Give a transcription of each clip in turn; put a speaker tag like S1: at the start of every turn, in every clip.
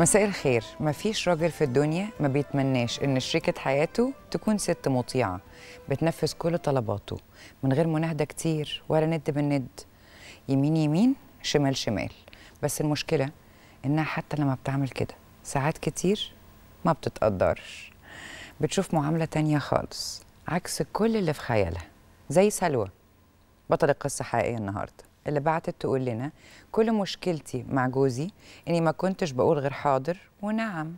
S1: مساء الخير مفيش راجل في الدنيا ما بيتمناش ان شريكة حياته تكون ست مطيعة بتنفذ كل طلباته من غير مناهدة كتير ولا ند بالند يمين يمين شمال شمال بس المشكلة انها حتى لما بتعمل كده ساعات كتير ما بتتقدرش بتشوف معاملة تانية خالص عكس كل اللي في خيالها زي سلوى بطل القصة حقيقية النهارده اللي بعتت تقول لنا كل مشكلتي مع جوزي اني ما كنتش بقول غير حاضر ونعم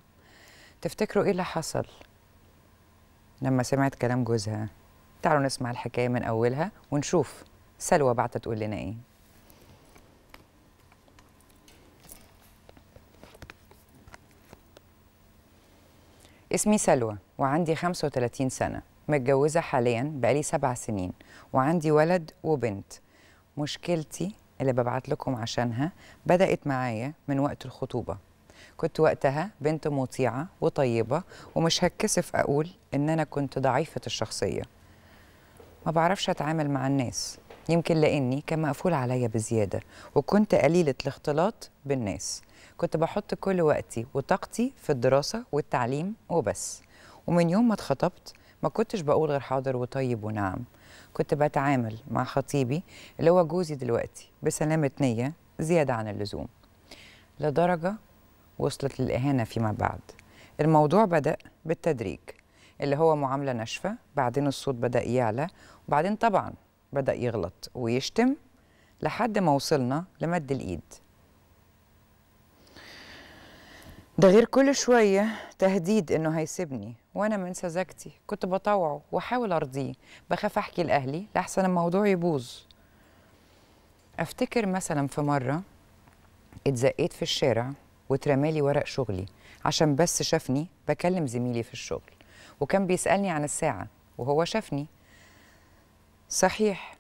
S1: تفتكروا ايه اللي حصل لما سمعت كلام جوزها تعالوا نسمع الحكايه من اولها ونشوف سلوى بعتت تقول لنا ايه اسمي سلوى وعندي 35 سنة متجوزة حاليا بقالي سبع سنين وعندي ولد وبنت مشكلتي اللي ببعت لكم عشانها بدأت معايا من وقت الخطوبة كنت وقتها بنت مطيعة وطيبة ومش هتكسف أقول إن أنا كنت ضعيفة الشخصية ما بعرفش أتعامل مع الناس يمكن لأني كان مقفول عليا بزيادة وكنت قليلة الاختلاط بالناس كنت بحط كل وقتي وطاقتي في الدراسة والتعليم وبس ومن يوم ما اتخطبت ما كنتش بقول غير حاضر وطيب ونعم كنت بتعامل مع خطيبي اللي هو جوزي دلوقتي بسلامة نية زيادة عن اللزوم لدرجة وصلت للإهانة فيما بعد الموضوع بدأ بالتدريج اللي هو معاملة ناشفة بعدين الصوت بدأ يعلى وبعدين طبعا بدأ يغلط ويشتم لحد ما وصلنا لمد الإيد ده غير كل شوية تهديد إنه هيسيبني وانا من سذاجتي كنت بطوعه واحاول ارضيه بخاف احكي لاهلي لاحسن الموضوع يبوظ افتكر مثلا في مره اتزقيت في الشارع وترمالي ورق شغلي عشان بس شافني بكلم زميلي في الشغل وكان بيسالني عن الساعه وهو شافني صحيح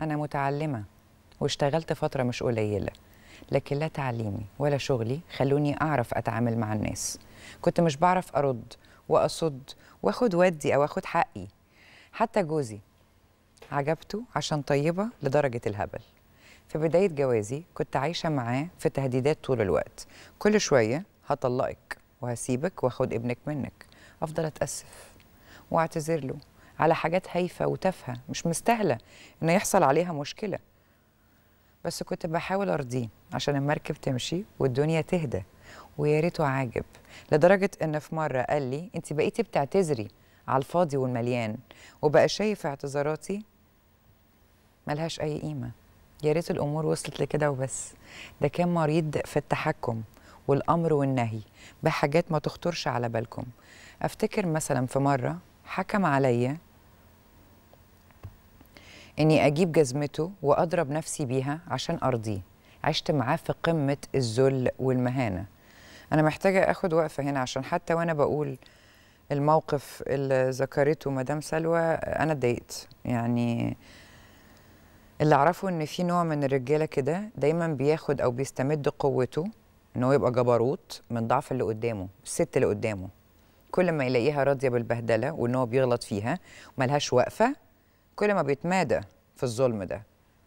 S1: انا متعلمه واشتغلت فتره مش قليله لكن لا تعليمي ولا شغلي خلوني اعرف اتعامل مع الناس كنت مش بعرف ارد واصد واخد ودي او اخد حقي حتى جوزي عجبته عشان طيبه لدرجه الهبل في بدايه جوازي كنت عايشه معاه في تهديدات طول الوقت كل شويه هطلقك وهسيبك واخد ابنك منك افضل اتاسف واعتذر له على حاجات هايفه وتافهه مش مستاهله ان يحصل عليها مشكله بس كنت بحاول ارضيه عشان المركب تمشي والدنيا تهدى ويا ريته عاجب لدرجه ان في مره قال لي انت بقيتي بتعتذري على الفاضي والمليان وبقى شايف اعتذاراتي ملهاش اي قيمه يا ريت الامور وصلت لكده وبس ده كان مريض في التحكم والامر والنهي بحاجات ما تخطرش على بالكم افتكر مثلا في مره حكم عليا اني اجيب جزمته واضرب نفسي بيها عشان ارضيه عشت معاه في قمه الذل والمهانه انا محتاجه اخد وقفه هنا عشان حتى وانا بقول الموقف اللي ذكرته مدام سلوى انا اتضايقت يعني اللي اعرفه ان في نوع من الرجاله كده دايما بياخد او بيستمد قوته ان هو يبقى جبروت من ضعف اللي قدامه الست اللي قدامه كل ما يلاقيها راضيه بالبهدله وان هو بيغلط فيها وملهاش واقفه كل ما بيتمادى في الظلم ده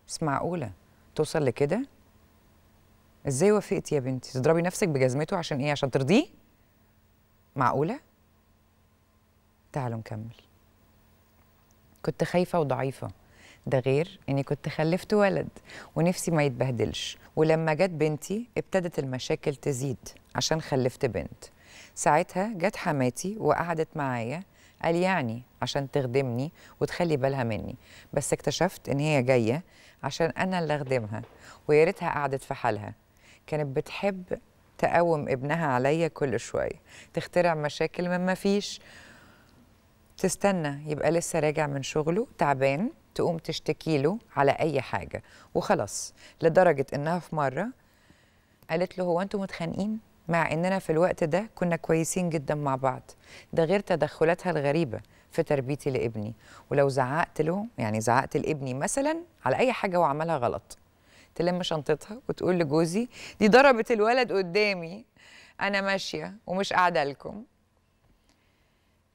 S1: بس معقوله توصل لكده ازاي وافقتي يا بنتي تضربي نفسك بجزمته عشان ايه عشان ترضيه معقوله تعالوا نكمل كنت خايفه وضعيفه ده غير اني كنت خلفت ولد ونفسي ما يتبهدلش ولما جت بنتي ابتدت المشاكل تزيد عشان خلفت بنت ساعتها جت حماتي وقعدت معايا قال يعني عشان تخدمني وتخلي بالها مني بس اكتشفت ان هي جايه عشان انا اللي اخدمها ويا ريتها قعدت في حالها كانت بتحب تقوم ابنها عليا كل شويه تخترع مشاكل مما فيش تستنى يبقى لسه راجع من شغله تعبان تقوم تشتكي له على اي حاجه وخلاص لدرجه انها في مره قالت له هو انتوا متخانقين مع اننا في الوقت ده كنا كويسين جدا مع بعض ده غير تدخلاتها الغريبه في تربيتي لابني ولو زعقت له يعني زعقت لابني مثلا على اي حاجه وعملها غلط تلم شنطتها وتقول لجوزي دي ضربت الولد قدامي انا ماشيه ومش قاعده لكم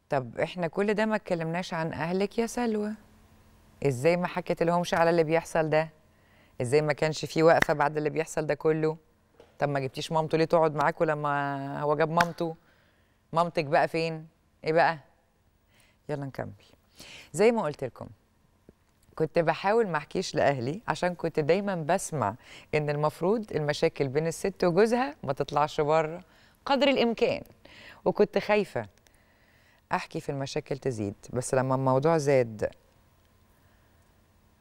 S1: طب احنا كل ده ما اتكلمناش عن اهلك يا سلوى ازاي ما حكيت لهمش على اللي بيحصل ده ازاي ما كانش في وقفه بعد اللي بيحصل ده كله طب ما جبتيش مامته ليه تقعد معاكوا لما هو جاب مامته مامتك بقى فين ايه بقى يلا نكمل زي ما قلت لكم كنت بحاول ما احكيش لاهلي عشان كنت دايما بسمع ان المفروض المشاكل بين الست وجوزها ما تطلعش بره قدر الامكان وكنت خايفه احكي في المشاكل تزيد بس لما الموضوع زاد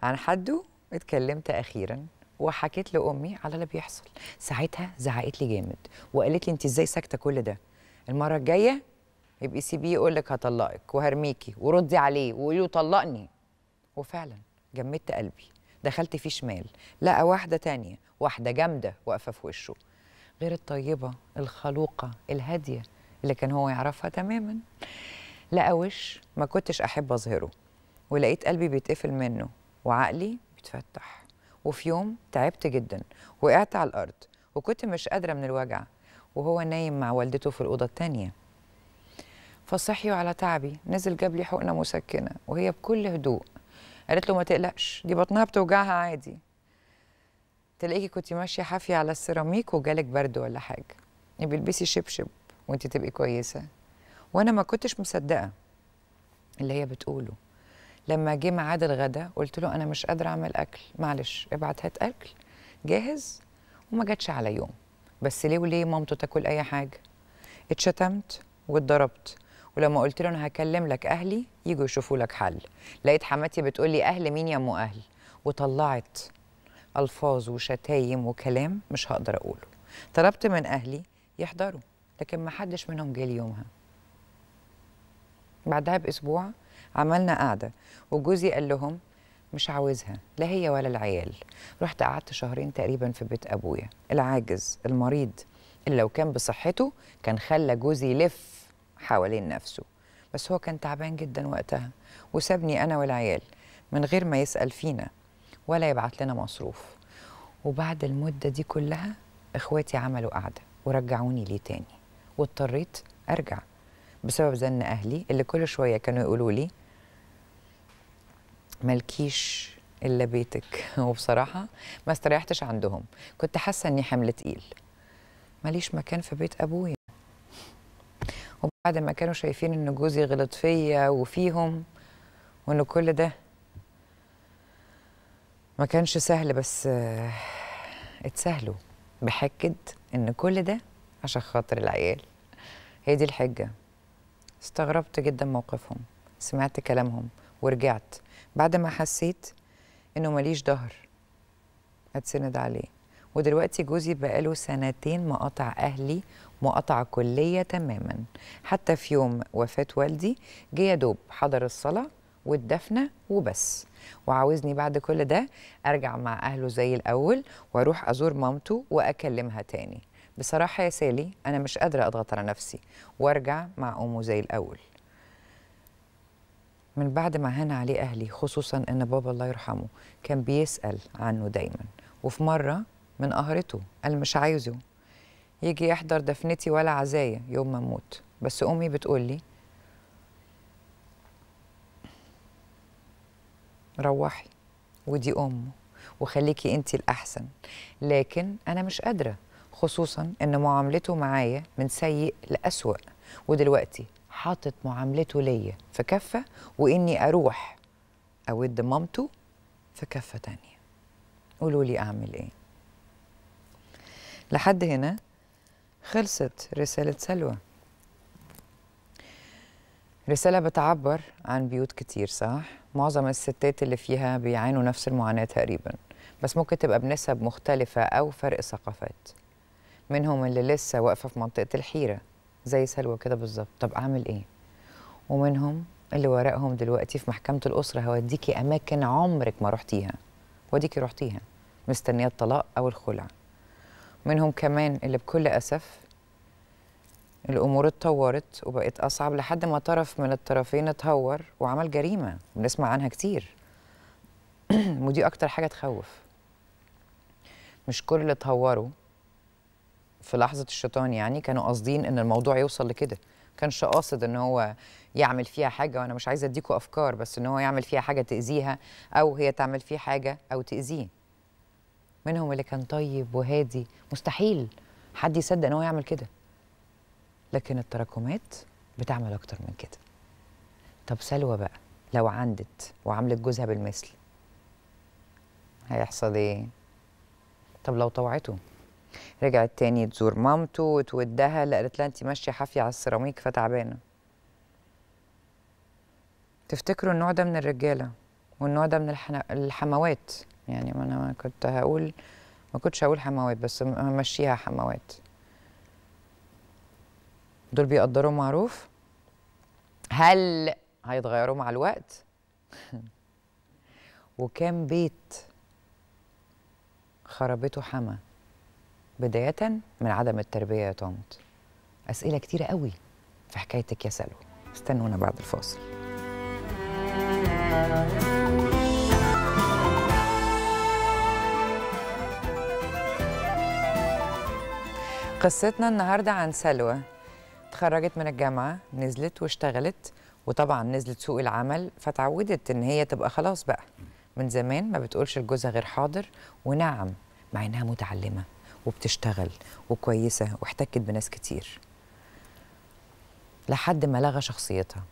S1: عن حده اتكلمت اخيرا وحكيت لامي على اللي بيحصل ساعتها زعقت لي جامد وقالت لي انت ازاي ساكته كل ده المره الجايه يبقى سيبيه يقول لك هطلقك وهرميكي وردي عليه وقولي له طلقني وفعلا جمدت قلبي دخلت فيه شمال لقى واحدة تانية واحدة جامدة واقفة في وشه غير الطيبة الخلوقة الهادية اللي كان هو يعرفها تماما لقى وش ما كنتش أحب أظهره ولقيت قلبي بيتقفل منه وعقلي بيتفتح وفي يوم تعبت جدا وقعت على الأرض وكنت مش قادرة من الوجع وهو نايم مع والدته في الأوضة التانية فصحيوا على تعبي نزل جاب لي حقنة مسكنة وهي بكل هدوء قالت له ما تقلقش دي بطنها بتوجعها عادي تلاقيكي كنت ماشيه حافيه على السيراميك وجالك برد ولا حاجه يبقى يعني البسي شبشب وانت تبقي كويسه وانا ما كنتش مصدقه اللي هي بتقوله لما جه ميعاد الغدا قلت له انا مش قادره اعمل اكل معلش ابعت هات اكل جاهز وما جاتش على يوم بس ليه وليه مامته تاكل اي حاجه اتشتمت واتضربت ولما قلت له انا هكلم لك اهلي يجوا يشوفوا لك حل لقيت حماتي بتقول لي اهل مين يا ام اهل وطلعت الفاظ وشتايم وكلام مش هقدر اقوله طلبت من اهلي يحضروا لكن ما حدش منهم جه يومها بعدها باسبوع عملنا قعده وجوزي قال لهم مش عاوزها لا هي ولا العيال رحت قعدت شهرين تقريبا في بيت ابويا العاجز المريض اللي لو كان بصحته كان خلى جوزي يلف حوالين نفسه بس هو كان تعبان جدا وقتها وسابني انا والعيال من غير ما يسال فينا ولا يبعت لنا مصروف وبعد المده دي كلها اخواتي عملوا قعده ورجعوني ليه تاني واضطريت ارجع بسبب زن اهلي اللي كل شويه كانوا يقولوا لي مالكيش الا بيتك وبصراحه ما استريحتش عندهم كنت حاسه اني حمل تقيل ماليش مكان في بيت ابويا وبعد ما كانوا شايفين ان جوزي غلط فيا وفيهم وان كل ده ما كانش سهل بس اتسهلوا بحكد ان كل ده عشان خاطر العيال هي دي الحجة استغربت جدا موقفهم سمعت كلامهم ورجعت بعد ما حسيت انه ماليش ظهر اتسند عليه ودلوقتي جوزي بقاله سنتين مقاطع اهلي مقاطعة كلية تماما حتى في يوم وفاة والدي جه يا دوب حضر الصلاة والدفنة وبس وعاوزني بعد كل ده أرجع مع أهله زي الأول وأروح أزور مامته وأكلمها تاني بصراحة يا سالي أنا مش قادرة أضغط على نفسي وأرجع مع أمه زي الأول من بعد ما هان عليه أهلي خصوصا إن بابا الله يرحمه كان بيسأل عنه دايما وفي مرة من قهرته قال مش عايزه يجي يحضر دفنتي ولا عزايا يوم ما اموت بس امي بتقول لي روحي ودي امه وخليكي انت الاحسن لكن انا مش قادره خصوصا ان معاملته معايا من سيء لاسوء ودلوقتي حاطط معاملته ليا في كفه واني اروح اود مامته في كفه تانية قولوا لي اعمل ايه لحد هنا خلصت رسالة سلوى رسالة بتعبر عن بيوت كتير صح؟ معظم الستات اللي فيها بيعانوا نفس المعاناة تقريبا بس ممكن تبقى بنسب مختلفة أو فرق ثقافات منهم اللي لسه واقفة في منطقة الحيرة زي سلوى كده بالظبط طب أعمل إيه؟ ومنهم اللي ورقهم دلوقتي في محكمة الأسرة هوديكي أماكن عمرك ما رحتيها وديكي رحتيها مستنية الطلاق أو الخلع منهم كمان اللي بكل أسف الأمور اتطورت وبقت أصعب لحد ما طرف من الطرفين اتهور وعمل جريمة بنسمع عنها كتير ودي أكتر حاجة تخوف مش كل اللي اتهوروا في لحظة الشيطان يعني كانوا قاصدين إن الموضوع يوصل لكده كانش قاصد ان هو يعمل فيها حاجه وانا مش عايزه اديكوا افكار بس ان هو يعمل فيها حاجه تاذيها او هي تعمل فيه حاجه او تاذيه منهم اللي كان طيب وهادي مستحيل حد يصدق ان هو يعمل كده لكن التراكمات بتعمل اكتر من كده طب سلوى بقى لو عندت وعملت جوزها بالمثل هيحصل ايه طب لو طوعته رجعت تاني تزور مامته وتودها قالت لها انت ماشيه حافيه على السيراميك فتعبانه تفتكروا النوع ده من الرجاله والنوع ده من الحموات يعني ما انا كنت هقول ما كنتش هقول حموات بس همشيها حموات دول بيقدروا معروف هل هيتغيروا مع الوقت وكم بيت خربته حما بداية من عدم التربية يا طنط أسئلة كتيرة قوي في حكايتك يا سلوى استنونا بعد الفاصل قصتنا النهارده عن سلوى اتخرجت من الجامعه نزلت واشتغلت وطبعا نزلت سوق العمل فتعودت ان هي تبقى خلاص بقى من زمان ما بتقولش لجوزها غير حاضر ونعم مع انها متعلمه وبتشتغل وكويسه واحتكت بناس كتير لحد ما لغى شخصيتها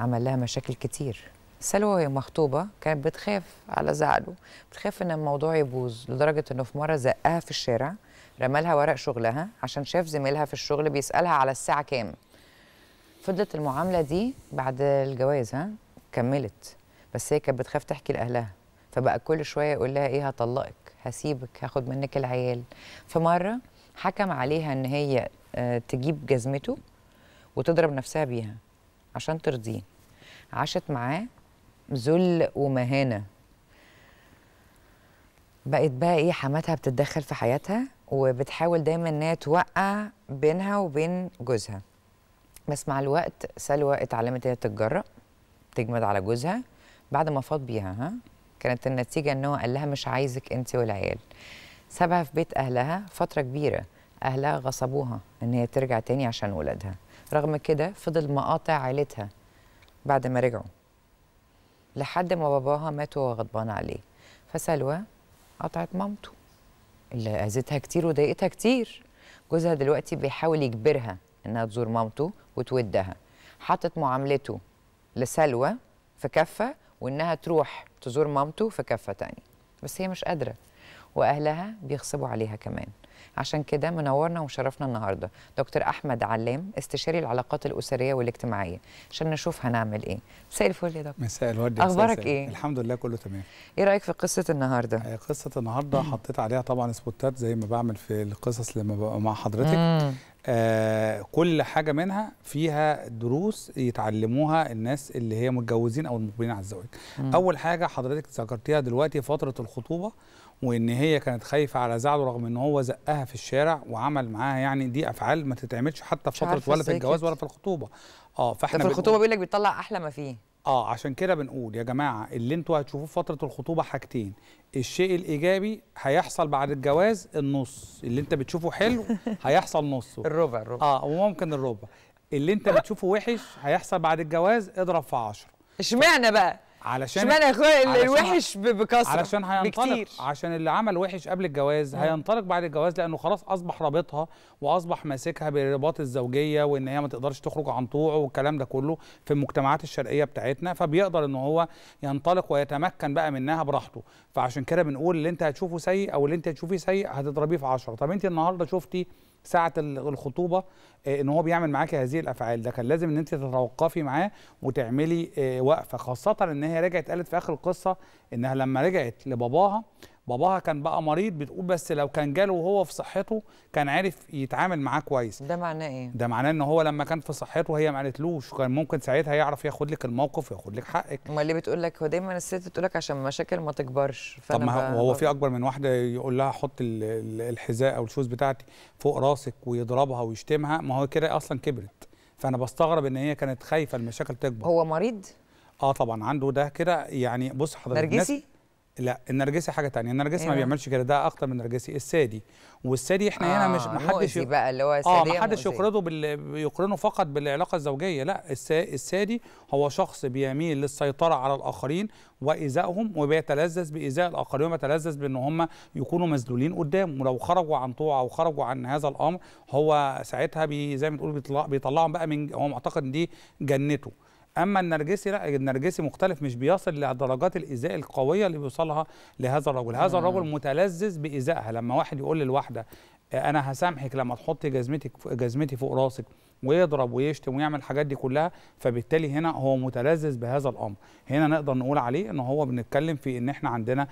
S1: عمل لها مشاكل كتير سلوى وهي مخطوبه كانت بتخاف على زعله بتخاف ان الموضوع يبوظ لدرجه انه في مره زقها في الشارع رمالها ورق شغلها عشان شاف زميلها في الشغل بيسألها على الساعة كام فضلت المعاملة دي بعد الجواز ها كملت بس هي كانت بتخاف تحكي لأهلها فبقى كل شوية يقول لها إيه هطلقك هسيبك هاخد منك العيال فمرة حكم عليها إن هي آه، تجيب جزمته وتضرب نفسها بيها عشان ترضيه عاشت معاه ذل ومهانه بقت بقى ايه حماتها بتتدخل في حياتها وبتحاول دايما ان هي توقع بينها وبين جوزها بس مع الوقت سلوى اتعلمت هي تتجرأ تجمد على جوزها بعد ما فاض بيها ها كانت النتيجه ان هو قال لها مش عايزك انت والعيال سابها في بيت اهلها فتره كبيره اهلها غصبوها ان هي ترجع تاني عشان ولادها رغم كده فضل مقاطع عيلتها بعد ما رجعوا لحد ما باباها مات وهو غضبان عليه فسلوى قطعت مامته اللي اذتها كتير وضايقتها كتير جوزها دلوقتي بيحاول يجبرها انها تزور مامته وتودها حطت معاملته لسلوى في كفه وانها تروح تزور مامته في كفه تانية بس هي مش قادره واهلها بيغصبوا عليها كمان عشان كده منورنا ومشرفنا النهارده دكتور احمد علام استشاري العلاقات الاسريه والاجتماعيه عشان نشوف هنعمل ايه مساء الفل يا دكتور
S2: مساء الورد اخبارك ايه الحمد لله كله تمام ايه رايك في قصه النهارده آه، قصه النهارده حطيت عليها طبعا سبوتات زي ما بعمل في القصص لما ببقى مع حضرتك مم. آه كل حاجه منها فيها دروس يتعلموها الناس اللي هي متجوزين او المقبلين على الزواج اول حاجه حضرتك ذكرتيها دلوقتي فتره الخطوبه وان هي كانت خايفه على زعله رغم ان هو زقها في الشارع وعمل معاها يعني دي افعال ما تتعملش حتى في فتره ولا في الجواز ولا في الخطوبه اه فاحنا في الخطوبه
S1: بيقول لك بيطلع احلى ما فيه
S2: اه عشان كده بنقول يا جماعه اللي انتوا هتشوفوه في فتره الخطوبه حاجتين الشيء الايجابي هيحصل بعد الجواز النص اللي انت بتشوفه حلو هيحصل نصه الربع الربع اه وممكن الربع اللي انت بتشوفه وحش هيحصل بعد الجواز اضرب في 10 اشمعنى بقى علشان شمال اخويا الوحش بكثره علشان هينطلق بكتير. عشان اللي عمل وحش قبل الجواز هينطلق بعد الجواز لانه خلاص اصبح رابطها واصبح ماسكها بالرباط الزوجيه وان هي ما تقدرش تخرج عن طوعه والكلام ده كله في المجتمعات الشرقيه بتاعتنا فبيقدر ان هو ينطلق ويتمكن بقى منها براحته فعشان كده بنقول اللي انت هتشوفه سيء او اللي انت هتشوفيه سيء هتضربيه في 10 طب انت النهارده شفتي ساعه الخطوبه آه، ان هو بيعمل معاكي هذه الافعال ده كان لازم ان انت تتوقفي معاه وتعملي آه، وقفه خاصه ان هي رجعت قالت في اخر القصه انها لما رجعت لباباها باباها كان بقى مريض بتقول بس لو كان جاله وهو في صحته كان عارف يتعامل معاه كويس ده معناه ايه ده معناه ان هو لما كان في صحته هي ما قالتلوش كان ممكن ساعتها يعرف ياخد لك الموقف وياخد لك حقك امال ليه بتقول لك هو دايما الست بتقول لك عشان مشاكل ما تكبرش فانا طب ما هو في اكبر من واحده يقول لها حط الحذاء او الشوز بتاعتي فوق راسك ويضربها ويشتمها ما هو كده اصلا كبرت فانا بستغرب ان هي كانت خايفه المشاكل تكبر هو مريض اه طبعا عنده ده كده يعني بص حضرتك نرجسي لا النرجسي حاجه تانية النرجسي ما أيوة. بيعملش كده ده اخطر من النرجسي السادي والسادي احنا آه هنا مش آه، محدش يق... بقى اللي هو السادي اه محدش يقرضه بال... يقرنه فقط بالعلاقه الزوجيه لا الس... السادي هو شخص بيميل للسيطره على الاخرين وايذائهم وبيتلذذ بايذاء الاخرين وبيتلذذ بان هم يكونوا مذلولين قدامه ولو خرجوا عن طوعه او خرجوا عن هذا الامر هو ساعتها بي... زي ما تقول بيطلع... بيطلعهم بقى من هو معتقد ان دي جنته اما النرجسي لا النرجسي مختلف مش بيصل لدرجات الايذاء القويه اللي بيوصلها لهذا الرجل هذا الرجل متلذذ بايذائها لما واحد يقول للواحده انا هسامحك لما تحطي جزمتك جزمتي فوق راسك ويضرب ويشتم ويعمل الحاجات دي كلها فبالتالي هنا هو متلذذ بهذا الامر هنا نقدر نقول عليه ان هو بنتكلم في ان احنا عندنا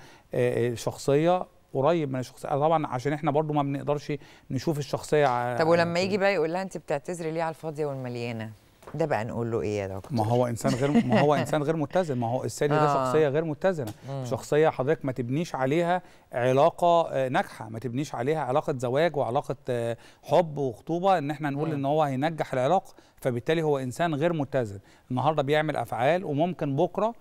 S2: شخصيه قريب من الشخصيه طبعا عشان احنا برضو ما بنقدرش نشوف الشخصيه طب ولما يجي
S1: بقى يقول لها انت بتعتذري ليه على الفاضيه والمليانه
S2: ده بقى نقول له ايه يا دكتور ما هو انسان غير ما هو انسان غير متزن ما هو السيد ده آه. شخصيه غير متزنه مم. شخصيه حضرتك ما تبنيش عليها علاقه آه، ناجحه ما تبنيش عليها علاقه زواج وعلاقه آه، حب وخطوبه ان احنا نقول مم. ان هو هينجح العلاقه فبالتالي هو انسان غير متزن النهارده بيعمل افعال وممكن بكره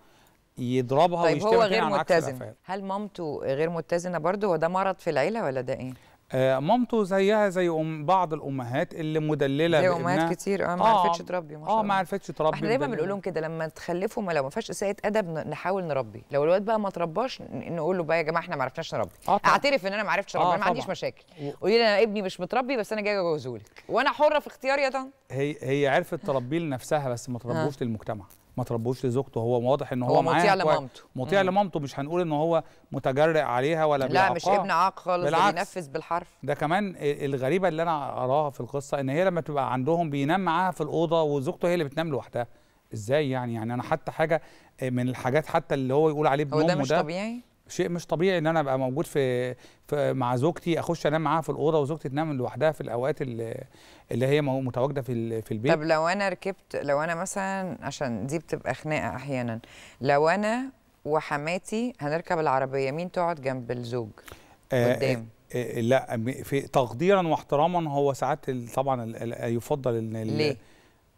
S2: يضربها طيب هو يعني غير متزن
S1: هل مامته غير متزنه برضه وده مرض في العيله ولا ده ايه
S2: آه، مامته زيها زي أم بعض الامهات اللي مدلله زي امهات كتير اه ما آه عرفتش تربي ما آه، شاء الله اه ما عرفتش تربي احنا دايما بنقول لهم
S1: كده لما تخلفوا ما لو ما فيهاش اساءه ادب نحاول نربي لو الواد بقى ما ترباش نقول له بقى يا جماعه احنا ما عرفناش نربي آه اعترف ان انا ما عرفتش اربي آه انا ما عنديش مشاكل قولي لي انا ابني مش متربي بس انا جاي لك وانا حره في اختياري يا طن
S2: هي هي عرفت تربيه لنفسها بس ما تربوش آه. للمجتمع ما تربوش لزوجته هو واضح ان هو, هو مطيع لمامته مطيع لمامته مش هنقول ان هو متجرئ عليها ولا لا مش ابن عاق
S1: خالص بينفذ بالحرف
S2: ده كمان الغريبه اللي انا اراها في القصه ان هي لما تبقى عندهم بينام معاها في الاوضه وزوجته هي اللي بتنام لوحدها ازاي يعني يعني انا حتى حاجه آه، من الحاجات حتى اللي هو يقول عليه بنومه هو ده مش ده طبيعي شيء مش طبيعي ان انا ابقى موجود في, في مع زوجتي اخش انام معاها في الاوضه وزوجتي تنام لوحدها في الاوقات اللي, اللي هي متواجده في في البيت طب
S1: لو انا ركبت لو انا مثلا عشان دي بتبقى خناقه احيانا لو انا وحماتي هنركب العربيه مين تقعد جنب الزوج
S2: آه، قدام آه آه لا في تقديرا واحتراما هو ساعات طبعا يفضل ان ليه؟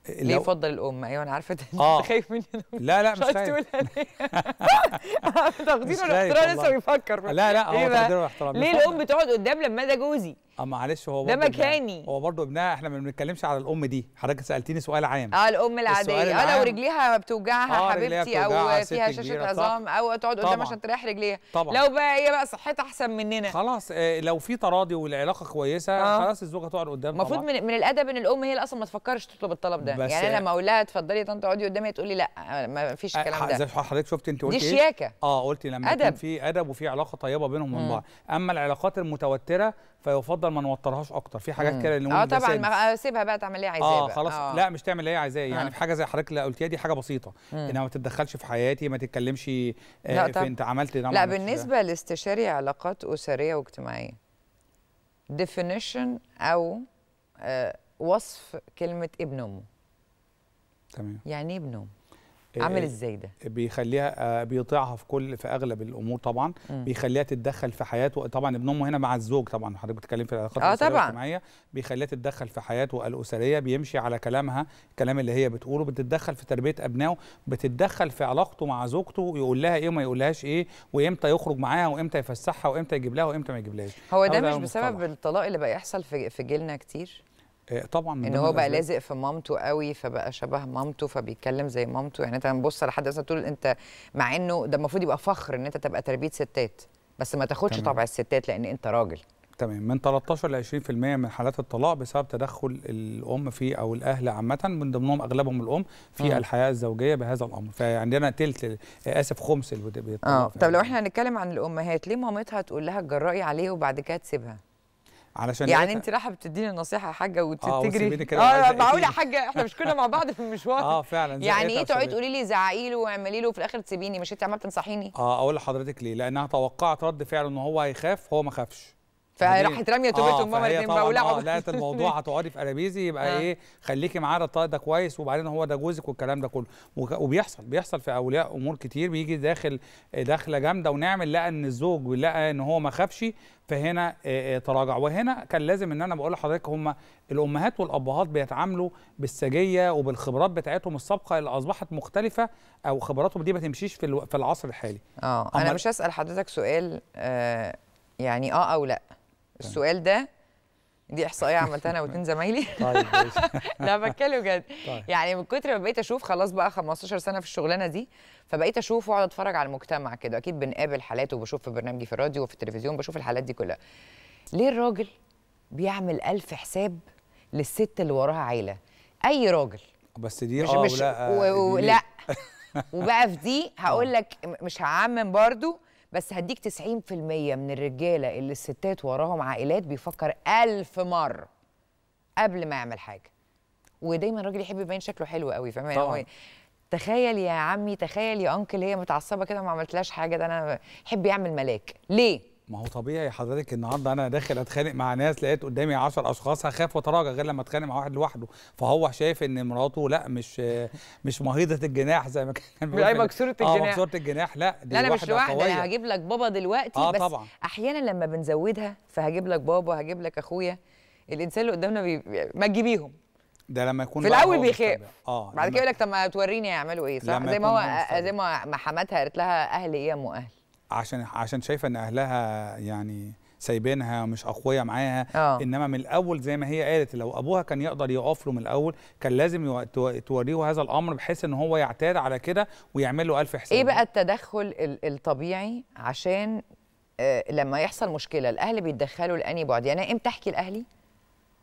S2: ليه
S1: يفضل الام ايوه انا عارفه انت آه. خايف
S2: مني لا لا مش خايف تقولها ليه
S1: تقدير والاحترام لسه بيفكر لا لا هو تقدير إيه الاحترام ليه الام بتقعد قدام لما ده جوزي
S2: اما آه، معلش هو ده مكاني هو برضه ابنها احنا ما بنتكلمش على الام دي حضرتك سالتيني سؤال عام اه الام العاديه اه لو
S1: رجليها بتوجعها آه حبيبتي او فيها شاشه عظام او تقعد قدام عشان تريح رجليها طبعا لو بقى هي ايه بقى صحتها
S2: احسن مننا خلاص آه لو في تراضي والعلاقه كويسه آه. خلاص الزوجه تقعد قدام المفروض من,
S1: من الادب ان الام هي اصلا ما تفكرش تطلب الطلب ده يعني انا آه. لما اقول لها اتفضلي يا طنط اقعدي قدامي تقول لي لا آه، ما
S2: فيش الكلام ده زي حضرتك شفت انت قلتي دي إيه؟ شياكه اه قلتي لما يكون في ادب وفي علاقه طيبه بينهم وبين بعض اما العلاقات المتوتره فيفضل ما نوترهاش اكتر في حاجات كده اللي اه طبعا
S1: ما سيبها بقى تعمل اللي هي عايزاه اه خلاص آه. لا
S2: مش تعمل اللي هي عايزاه يعني في حاجه زي حضرتك اللي قلتيها دي حاجه بسيطه انها ما تتدخلش في حياتي ما تتكلمش آه لا في انت عملت ده لا بالنسبه
S1: لاستشاري علاقات اسريه واجتماعيه ديفينيشن او آه وصف كلمه ابن امه تمام يعني ايه ابن امه عامل آه، ازاي
S2: ده بيخليها آه، بيطيعها في كل في اغلب الامور طبعا مم. بيخليها تتدخل في حياته طبعا ابن امه هنا مع الزوج طبعا حضرتك بتتكلم في العلاقات آه الاجتماعيه بيخليها تتدخل في حياته الاسريه بيمشي على كلامها الكلام اللي هي بتقوله بتتدخل في تربيه ابنائه بتتدخل في علاقته مع زوجته يقول لها ايه وما يقولهاش ايه وامتى يخرج معاها وامتى يفسحها وامتى يجيب لها وامتى ما يجيبلهاش هو ده مش بسبب
S1: الطلاق اللي بقى يحصل في جيلنا كتير
S2: آه، طبعا ان هو بقى لازق
S1: في مامته قوي فبقى شبه مامته فبيتكلم زي مامته يعني انت بص حد مثلا تقول انت مع انه ده المفروض يبقى فخر ان انت تبقى تربيه ستات بس ما تاخدش طبع الستات لان انت
S2: راجل تمام من 13 ل 20% من حالات الطلاق بسبب تدخل الام في او الاهل عامه من ضمنهم اغلبهم الام في أوه. الحياه الزوجيه بهذا الامر فعندنا تلت آه، اسف خمس اللي اه
S1: طب لو احنا هنتكلم عن الامهات ليه مامتها تقول لها اتجرأي عليه وبعد كده تسيبها
S2: علشان يعني انت
S1: رايحه بتديني النصيحه يا حاجه وتجري اه, آه، معقول يا إيه؟ حاجه احنا مش كنا مع بعض في المشوار اه فعلا يعني ايه, إيه تقعدي تقولي لي زعقي له واعملي له وفي الاخر تسيبيني مش انت عماله تنصحيني
S2: اه اقول لحضرتك ليه لانها توقعت رد فعله ان هو هيخاف هو ما خافش فراحت راميه آه، توبته امها الاثنين بقى ولعبوا لقت الموضوع هتقعدي في ارابيزي يبقى آه. ايه خليكي معاه الطاقه طيب ده كويس وبعدين هو ده جوزك والكلام ده كله وبيحصل بيحصل في اولياء امور كتير بيجي داخل داخله جامده ونعمل لقى ان الزوج لقى ان هو ما خافش فهنا آه، آه، تراجع وهنا كان لازم ان انا بقول لحضرتك هم الامهات والابهات بيتعاملوا بالسجيه وبالخبرات بتاعتهم السابقه اللي اصبحت مختلفه او خبراتهم دي ما تمشيش في العصر الحالي اه انا مش
S1: هسال حضرتك سؤال آه يعني اه او لا السؤال ده دي احصائيه عملتها انا واتنين طيب، زمايلي طيب لا بتكلم جد طيب. يعني من كتر ما بقيت اشوف خلاص بقى 15 سنه في الشغلانه دي فبقيت اشوف واقعد اتفرج على المجتمع كده اكيد بنقابل حالات وبشوف في برنامجي في الراديو وفي التلفزيون بشوف الحالات دي كلها ليه الراجل بيعمل ألف حساب للست اللي وراها عيله اي راجل
S2: بس دي مش اه مش لا, و... و... لا
S1: وبقى في دي هقول آه. لك مش هعمم برضو بس هديك 90% من الرجاله اللي الستات وراهم عائلات بيفكر ألف مره قبل ما يعمل حاجه ودايما الراجل يحب يبين شكله حلو قوي فاهمة يعني تخيل يا عمي تخيل يا انكل هي متعصبه كده ما عملتلاش حاجه ده انا يحب يعمل ملاك ليه
S2: ما هو طبيعي حضرتك النهارده انا داخل اتخانق مع ناس لقيت قدامي 10 اشخاص هخاف واتراجع غير لما اتخانق مع واحد لوحده فهو شايف ان مراته لا مش مش مهيضه الجناح زي ما كان بيقول اي مكسوره آه، الجناح اه مكسوره الجناح لا دي لا انا مش لوحدي انا هجيب
S1: لك بابا دلوقتي آه بس طبعا. احيانا لما بنزودها فهجيب لك بابا وهجيب لك اخويا الانسان اللي قدامنا بي... ما
S2: تجيبيهم ده لما يكون في الاول بيخاف اه بعد كده يقول لك
S1: طب ما توريني هيعملوا ايه صح زي ما هو زي ما حماتها قالت لها اهلي ايه يا ام اهلي
S2: عشان عشان شايفه ان اهلها يعني سايبينها مش اقوياء معاها أوه. انما من الاول زي ما هي قالت لو ابوها كان يقدر يقف له من الاول كان لازم توريه هذا الامر بحيث ان هو يعتاد على كده ويعمل له الف حساب ايه بقى
S1: التدخل الطبيعي عشان آه، لما يحصل مشكله الاهل بيتدخلوا لاني بعد يعني امتى احكي لاهلي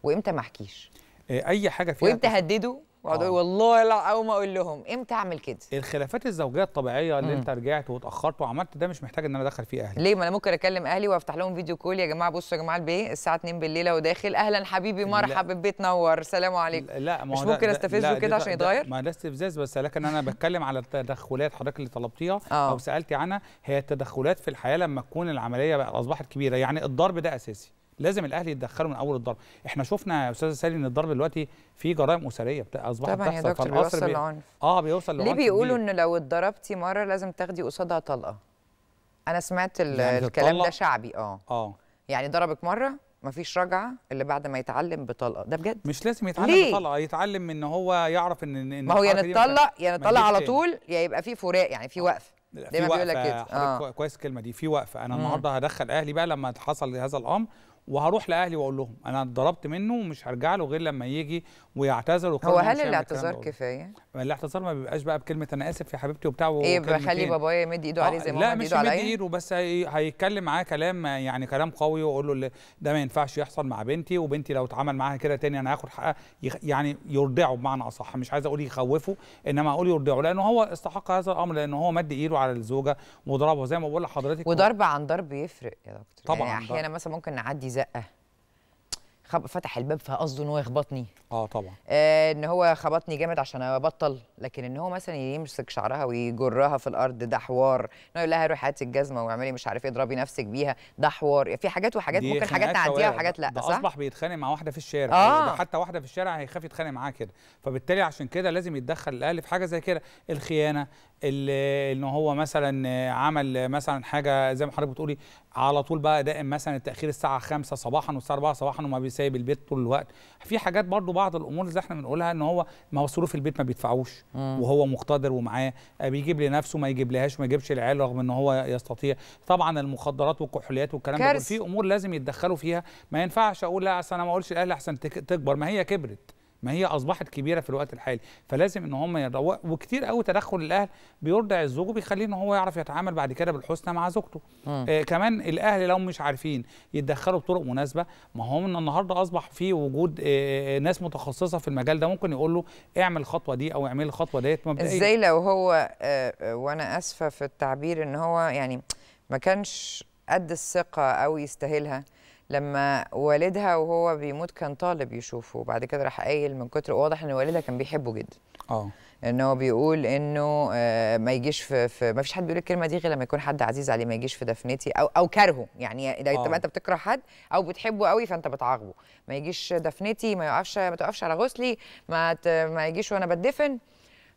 S1: وامتى ما
S2: احكيش آه، اي حاجه فيها وامتى هدده واقعد اقول آه. والله لا اول ما اقول لهم امتى اعمل كده الخلافات الزوجيه الطبيعيه اللي مم. انت رجعت واتاخرت وعملت ده مش محتاج ان انا ادخل فيه اهلي
S1: ليه ما انا ممكن اكلم اهلي وافتح لهم فيديو كول يا جماعه بصوا يا جماعه البيه الساعه 2 بالليل وداخل داخل اهلا حبيبي مرحب البيت نور سلام عليكم لا ما مش ممكن استفزه كده عشان يتغير
S2: ما ده استفزاز بس لكن انا بتكلم على التدخلات حضرتك اللي طلبتيها أوه. او سالتي عنها هي التدخلات في الحياه لما تكون العمليه اصبحت كبيره يعني الضرب ده اساسي لازم الاهلي يتدخلوا من اول الضرب احنا شفنا يا استاذ سالي ان الضرب دلوقتي في جرائم اسريه اصبحت طبعا يا دكتور بيوصل بي... اه بيوصل لعنف ليه بيقولوا
S1: ان لو اتضربتي مره لازم تاخدي قصادها طلقه
S2: انا سمعت ال... يعني الكلام ده
S1: شعبي اه اه يعني ضربك مره مفيش رجعه الا بعد ما يتعلم بطلقه ده بجد مش لازم
S2: يتعلم ليه؟ بطلقه يتعلم ان هو يعرف ان, إن ما هو يعني نتطلق يعني نتطلق على طول
S1: يا يبقى في فراق يعني في آه. وقف دايما بيقول لك كده آه.
S2: كويس الكلمه دي في وقفه انا النهارده هدخل اهلي بقى لما حصل هذا الامر وهروح لاهلي واقول لهم انا اتضربت منه ومش هرجع له غير لما يجي ويعتذر هو هل الاعتذار كفايه؟ الاعتذار ما بيبقاش بقى بكلمه انا اسف يا حبيبتي وبتاع ايه بخلي بابايا يمد ايده آه، عليه زي ما هو مد ايده عليا؟ لا مش يمد ايده بس هيتكلم معاه كلام يعني كلام قوي واقول له ده ما ينفعش يحصل مع بنتي وبنتي لو اتعامل معاها كده تاني انا هاخد حقها يعني يرضعه بمعنى اصح مش عايز اقول يخوفه انما اقول يرضعه لانه هو استحق هذا الامر لانه هو مد ايده على الزوجه وضربها زي ما بقول لحضرتك وضرب عن ضرب يفرق يا دكتور طبعا يعني احيانا
S1: مثلا ممكن نعدي زقه فتح الباب فقصده ان هو يخبطني اه طبعا آه ان هو خبطني جامد عشان ابطل لكن ان هو مثلا يمسك شعرها ويجرها في الارض ده حوار ان هو يقول لها روحي هاتي الجزمه واعملي مش عارف ايه اضربي نفسك بيها ده حوار في حاجات وحاجات ممكن حاجات نعديها وحاجات لا ده صح؟ اصبح
S2: بيتخانق مع واحده في الشارع آه. يعني ده حتى واحده في الشارع هيخاف يتخانق معاها كده فبالتالي عشان كده لازم يتدخل الاهل في حاجه زي كده الخيانه ان هو مثلا عمل مثلا حاجه زي ما حضرتك بتقولي على طول بقى دائم مثلا التاخير الساعه 5 صباحا والساعه 4 صباحا وما بيسيب البيت طول الوقت في حاجات برضو بعض الامور اللي احنا بنقولها ان هو ما هو صروف البيت ما بيدفعوش وهو مقتدر ومعاه آه، بيجيب لنفسه ما يجيب لهاش ما يجيبش العيال رغم ان هو يستطيع طبعا المخدرات والكحوليات والكلام ده في امور لازم يتدخلوا فيها ما ينفعش اقول لا اصل انا ما اقولش الاهل احسن تكبر ما هي كبرت ما هي اصبحت كبيره في الوقت الحالي فلازم ان هم يدوروا وكتير قوي تدخل الاهل بيرضع الزوج وبيخليه ان هو يعرف يتعامل بعد كده بالحسنى مع زوجته آه كمان الاهل لو مش عارفين يتدخلوا بطرق مناسبه ما هو من النهارده اصبح في وجود آه،, آه ناس متخصصه في المجال ده ممكن يقول له اعمل الخطوه دي او اعملي الخطوه ديت مبدئيا ازاي
S1: لو هو آه،, آه وانا اسفه في التعبير ان هو يعني ما كانش قد الثقه او يستاهلها لما والدها وهو بيموت كان طالب يشوفه وبعد كده راح قايل من كتر واضح ان والدها كان بيحبه جدا اه ان هو بيقول انه آه، ما يجيش في, في ما فيش حد بيقول الكلمه دي غير لما يكون حد عزيز عليه ما يجيش في دفنتي او او كارهه يعني اذا بقى آه. انت بتكره حد او بتحبه قوي فانت بتعاقبه ما يجيش دفنتي ما يقفش ما توقفش على غسلي ما ما يجيش وانا بدفن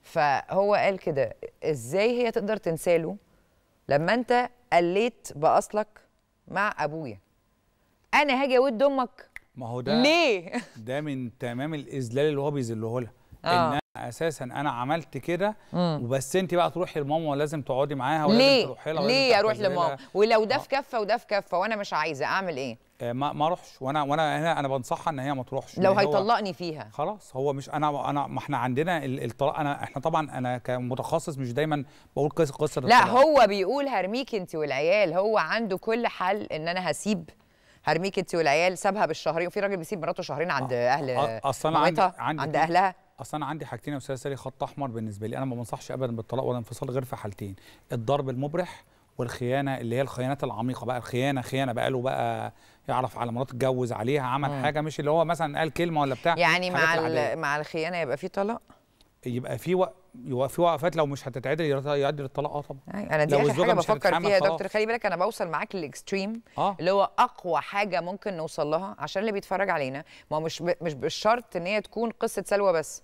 S1: فهو قال كده ازاي هي تقدر تنساله لما انت قليت باصلك مع ابويا انا هاجي اود امك
S2: ما هو ده ليه ده من تمام الاذلال اللي هو بيذله لها آه. ان انا اساسا انا عملت كده وبس انت بقى تروحي لماما ولازم تقعدي معاها ولازم تروحي لها ليه اروح لماما
S1: ولو ده في كفه وده في كفه وانا مش عايزه اعمل ايه
S2: آه، ما ما اروحش وانا وانا هنا انا بنصحها ان هي ما تروحش لو هيطلقني فيها خلاص هو مش انا انا ما احنا عندنا الطلاق انا احنا طبعا انا كمتخصص مش دايما بقول قصه قصه لا الطلاق.
S1: هو بيقول هرميك انت والعيال هو عنده كل حل ان انا هسيب هرميك انت والعيال سابها بالشهرين وفي راجل بيسيب مراته شهرين عند اهل اصلا عندي, عندي عند اهلها
S2: اصلا عندي حاجتين يا استاذ سالي خط احمر بالنسبه لي انا ما بنصحش ابدا بالطلاق ولا الانفصال غير في حالتين الضرب المبرح والخيانه اللي هي الخيانات العميقه بقى الخيانه خيانه بقى له بقى يعرف على مراته اتجوز عليها عمل مم. حاجه مش اللي هو مثلا قال كلمه ولا بتاع يعني مع
S1: مع الخيانه يبقى في طلاق
S2: يبقى في وقت في وقفات لو مش هتتعدل يؤدي للطلاق اه طبعا انا دي اخر حاجه بفكر فيها يا دكتور
S1: خلي بالك انا بوصل معاك للاكستريم آه. اللي هو اقوى حاجه ممكن نوصل لها عشان اللي بيتفرج علينا ما هو مش ب... مش بالشرط ان هي تكون قصه سلوى بس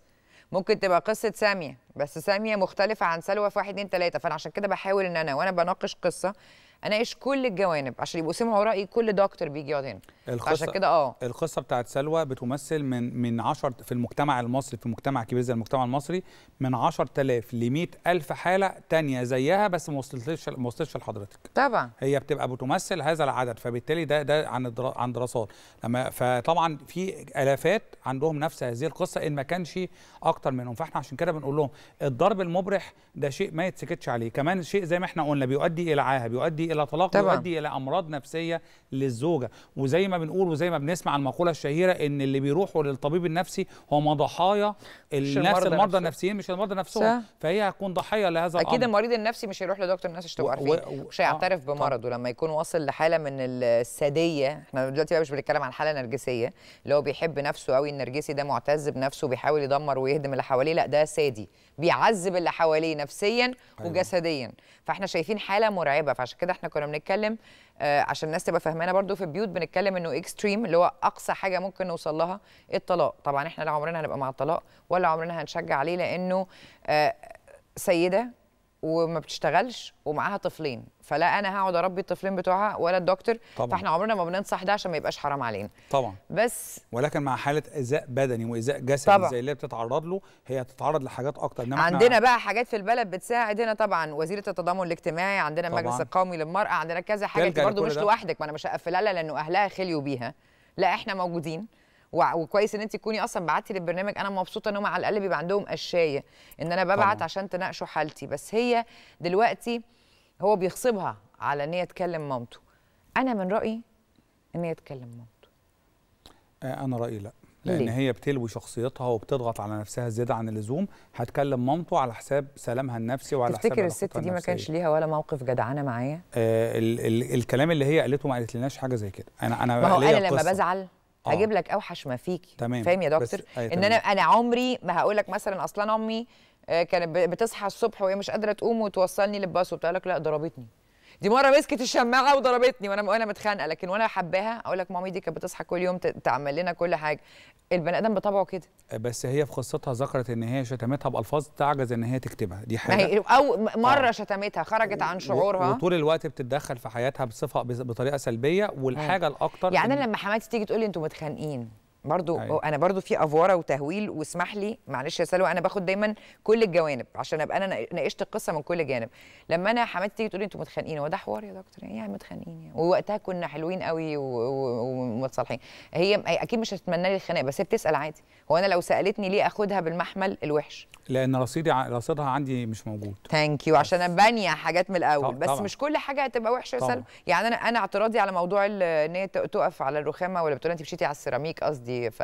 S1: ممكن تبقى قصه ساميه بس ساميه مختلفه عن سلوى في 1 2 3 فانا عشان كده بحاول ان انا وانا بناقش قصه اناقش كل الجوانب عشان يبقوا سمعوا راي كل دكتور بيجي يقعد هنا
S2: عشان كده اه القصه بتاعت سلوى بتمثل من من 10 في المجتمع المصري في مجتمع كبير زي المجتمع المصري من 10000 ل 100000 حاله تانية زيها بس ما وصلتش ما وصلتش لحضرتك طبعا هي بتبقى بتمثل هذا العدد فبالتالي ده ده عن عن دراسات لما فطبعا في الافات عندهم نفس هذه القصه ان ما كانش اكتر منهم فاحنا عشان كده بنقول لهم الضرب المبرح ده شيء ما يتسكتش عليه كمان شيء زي ما احنا قلنا بيؤدي الى عاهه بيؤدي يؤدي الى طلاق طبعا. ويؤدي الى امراض نفسيه للزوجه وزي ما بنقول وزي ما بنسمع المقوله الشهيره ان اللي بيروحوا للطبيب النفسي هم ضحايا الناس المرضى, المرضى النفسيين مش المرضى نفسهم صح. فهي هتكون ضحيه لهذا الامر اكيد
S1: المريض النفسي مش هيروح لدكتور نفسي عشان تبقى عارفين مش هيعترف آه. بمرضه لما يكون واصل لحاله من الساديه احنا دلوقتي بقى مش بنتكلم عن حاله نرجسيه اللي هو بيحب نفسه قوي النرجسي ده معتز بنفسه بيحاول يدمر ويهدم اللي حواليه لا ده سادي بيعذب اللي حواليه نفسيا أيوة. وجسديا فاحنا شايفين حاله مرعبه فعشان كده احنا كنا بنتكلم آه، عشان الناس تبقى فاهمانه برضو في البيوت بنتكلم انه اكستريم اللي هو اقصى حاجه ممكن نوصل لها الطلاق طبعا احنا لا عمرنا هنبقى مع الطلاق ولا عمرنا هنشجع عليه لانه آه، سيده وما بتشتغلش ومعاها طفلين فلا انا هقعد اربي الطفلين بتوعها ولا الدكتور طبعا. فاحنا عمرنا ما بننصح ده عشان ما يبقاش حرام علينا طبعا بس
S2: ولكن مع حاله ايذاء بدني وايذاء جسدي طبعا. زي اللي بتتعرض له هي بتتعرض لحاجات اكتر إنما عندنا
S1: بقى حاجات في البلد بتساعد هنا طبعا وزيره التضامن الاجتماعي عندنا المجلس القومي للمراه عندنا كذا حاجه برضه مش لوحدك ما انا مش هقفلها لانه اهلها خليوا بيها لا احنا موجودين وكويس ان انت تكوني اصلا بعتي للبرنامج انا مبسوطه ان هم على الاقل بيبقى عندهم قشايه ان انا ببعت طبعا. عشان تناقشوا حالتي بس هي دلوقتي هو بيغصبها على ان هي تكلم مامته انا من رايي ان هي تكلم مامته
S2: آه، انا رايي لا لان ليه؟ هي بتلوي شخصيتها وبتضغط على نفسها زياده عن اللزوم هتكلم مامته على حساب سلامها النفسي وعلى حساب تفتكر الست دي ما كانش
S1: ليها ولا موقف جدعانه معايا
S2: آه ال ال الكلام اللي هي قالته ما قالتلناش حاجه زي كده انا انا ما هو انا لما بزعل
S1: آه. هجيب لك اوحش ما فيكي
S2: تمام فاهم يا دكتور آه، ان انا انا
S1: عمري ما هقول لك مثلا اصلا امي آه، كانت بتصحى الصبح وهي مش قادره تقوم وتوصلني للباص وتقول لك لا ضربتني دي مره مسكت الشماعه وضربتني وانا وانا متخانقه لكن وانا حباها اقول لك مامي دي كانت بتصحى كل يوم تعمل لنا كل حاجه البني ادم بطبعه كده
S2: آه، بس هي في قصتها ذكرت ان هي شتمتها بالفاظ تعجز ان هي تكتبها دي حاجه
S1: او آه. مره آه. شتمتها خرجت عن شعورها وطول
S2: الوقت بتتدخل في حياتها بصفه بطريقه سلبيه والحاجه آه. الاكتر يعني انا
S1: لما حماتي تيجي تقول لي انتوا متخانقين برضو أيوة. انا برضو في افواره وتهويل واسمح لي معلش يا سلوى انا باخد دايما كل الجوانب عشان ابقى انا ناقشت القصه من كل جانب لما انا حماتي تيجي تقول لي انتوا متخانقين هو ده حوار يا دكتور ايه يعني متخانقين يعني ووقتها كنا حلوين قوي ومتصالحين هي اكيد مش هتتمنى لي الخناق بس هي بتسال عادي هو انا لو سالتني ليه اخدها بالمحمل الوحش
S2: لان رصيدي رصيدها عندي مش موجود ثانك
S1: يو عشان انا بانيه حاجات من الاول طبعا. بس مش كل حاجه هتبقى وحشه يا سلوى يعني انا انا اعتراضي على موضوع ان هي تقف على الرخامه ولا بتقول انت مشيتي على السيراميك قصدي دي ف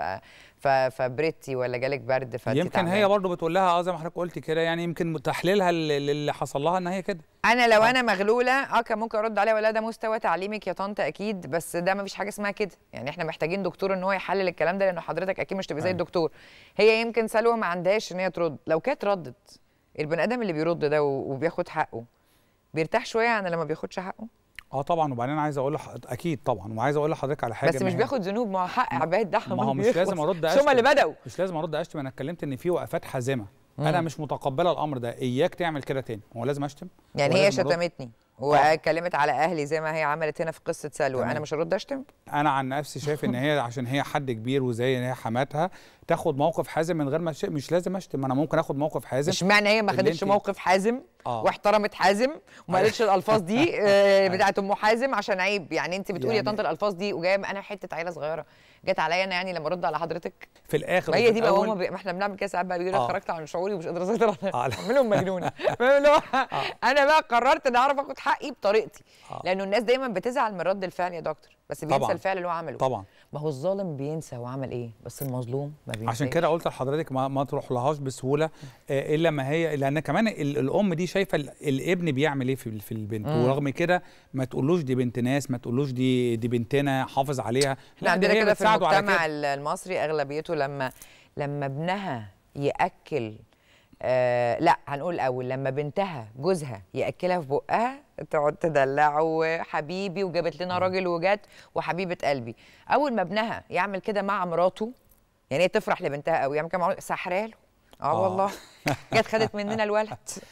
S1: فبريتي
S2: ولا جالك برد يمكن هي برضه بتقول لها اه زي ما حضرتك قلت كده يعني يمكن تحليلها للي حصل لها ان هي كده
S1: انا لو آه. انا مغلوله اه كان ممكن ارد عليها ولا ده مستوى تعليمك يا طنط اكيد بس ده ما فيش حاجه اسمها كده يعني احنا محتاجين دكتور ان هو يحلل الكلام ده لان حضرتك اكيد مش تبقى زي أيوة. الدكتور هي يمكن سلوى ما عندهاش ان هي ترد لو كانت ردت البني ادم اللي بيرد ده وبياخد
S2: حقه بيرتاح شويه عن لما بياخدش حقه اه طبعا وبعدين عايز اقول لح... اكيد طبعا وعايز اقول لحضرتك على حاجه بس مش بياخد
S1: ذنوب ما هو حق عباد ده ما هو مش لازم ارد اشتم اللي بداوا
S2: مش لازم ارد اشتم انا اتكلمت ان في وقفات حازمه انا مش متقبله الامر ده اياك تعمل كده تاني هو لازم اشتم يعني هي شتمتني
S1: آه. واتكلمت على اهلي زي ما هي عملت هنا في قصه سلوى انا مش
S2: هرد اشتم انا عن نفسي شايف ان هي عشان هي حد كبير وزي ان هي حماتها تاخد موقف حازم من غير ما شيء مش لازم اشتم انا ممكن اخد موقف حازم مش معنى هي ما خدتش موقف حازم آه. واحترمت حازم وما أيوه. قالتش الالفاظ دي آه، أيوه.
S1: بتاعت ام حازم عشان عيب يعني انت بتقولي يعني... يا طنط الالفاظ دي وجايه انا حته عيله صغيره جت عليا انا يعني لما ارد على حضرتك
S2: في الاخر هي دي بقى هما بي...
S1: ما احنا بنعمل كده ساعات بقى بيقول لك آه. خرجت عن شعوري ومش قادر اسيطر
S2: على آه. اعملهم مجنونه آه. آه.
S1: انا بقى قررت ان اعرف اخد حقي بطريقتي لانه الناس دايما بتزعل من رد الفعل يا دكتور بس بينسى طبعًا. الفعل اللي هو عمله طبعا ما هو الظالم بينسى هو عمل ايه بس المظلوم
S2: ما بينساش عشان إيه. كده قلت لحضرتك ما, ما تروح لهاش بسهوله آه الا ما هي لان كمان الام دي شايفه الابن بيعمل ايه في, في البنت مم. ورغم كده ما تقولوش دي بنت ناس ما تقولوش دي دي بنتنا حافظ عليها احنا عندنا كده في المجتمع
S1: المصري اغلبيته لما لما ابنها ياكل آه، لا هنقول الاول لما بنتها جوزها ياكلها في بقها تقعد تدلع وحبيبي وجابت لنا راجل وجات وحبيبه قلبي اول ما ابنها يعمل كده مع مراته يعني هي تفرح لبنتها قوي يعني كان سحراله آه, اه والله جت خدت مننا الولد